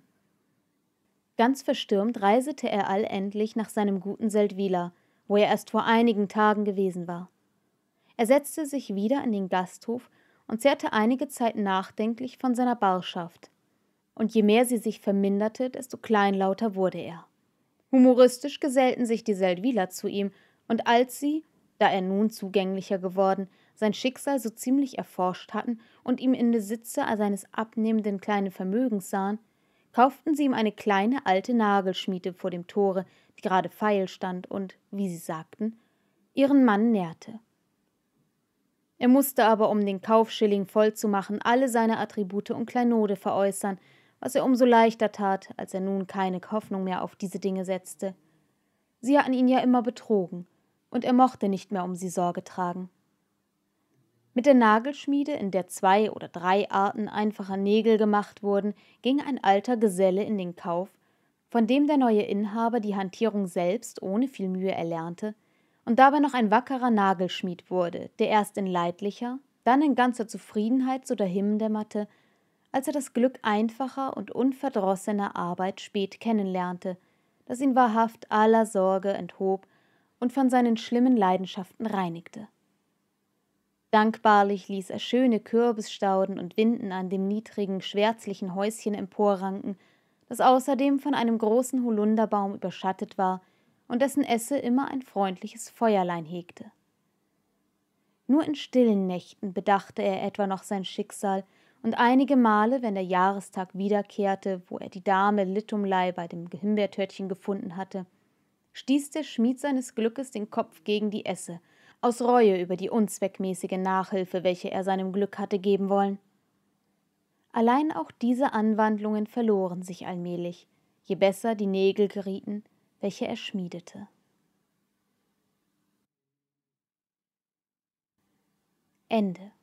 Ganz verstürmt reisete er allendlich nach seinem guten Seldwyla, wo er erst vor einigen Tagen gewesen war. Er setzte sich wieder in den Gasthof und zehrte einige Zeit nachdenklich von seiner Barschaft und je mehr sie sich verminderte, desto kleinlauter wurde er. Humoristisch gesellten sich die Seldwyler zu ihm, und als sie, da er nun zugänglicher geworden, sein Schicksal so ziemlich erforscht hatten und ihm in Besitze seines abnehmenden kleinen Vermögens sahen, kauften sie ihm eine kleine alte Nagelschmiede vor dem Tore, die gerade feil stand und, wie sie sagten, ihren Mann nährte. Er musste aber, um den Kaufschilling vollzumachen, alle seine Attribute und Kleinode veräußern, was er umso leichter tat, als er nun keine Hoffnung mehr auf diese Dinge setzte. Sie hatten ihn ja immer betrogen, und er mochte nicht mehr um sie Sorge tragen. Mit der Nagelschmiede, in der zwei oder drei Arten einfacher Nägel gemacht wurden, ging ein alter Geselle in den Kauf, von dem der neue Inhaber die Hantierung selbst ohne viel Mühe erlernte und dabei noch ein wackerer Nagelschmied wurde, der erst in leidlicher, dann in ganzer Zufriedenheit so dahimmdämmerte, als er das Glück einfacher und unverdrossener Arbeit spät kennenlernte, das ihn wahrhaft aller Sorge enthob und von seinen schlimmen Leidenschaften reinigte. Dankbarlich ließ er schöne Kürbisstauden und Winden an dem niedrigen, schwärzlichen Häuschen emporranken, das außerdem von einem großen Holunderbaum überschattet war und dessen Esse immer ein freundliches Feuerlein hegte. Nur in stillen Nächten bedachte er etwa noch sein Schicksal und einige Male, wenn der Jahrestag wiederkehrte, wo er die Dame Littumlei bei dem Himbeertörtchen gefunden hatte, stieß der Schmied seines Glückes den Kopf gegen die Esse, aus Reue über die unzweckmäßige Nachhilfe, welche er seinem Glück hatte geben wollen. Allein auch diese Anwandlungen verloren sich allmählich, je besser die Nägel gerieten, welche er schmiedete. Ende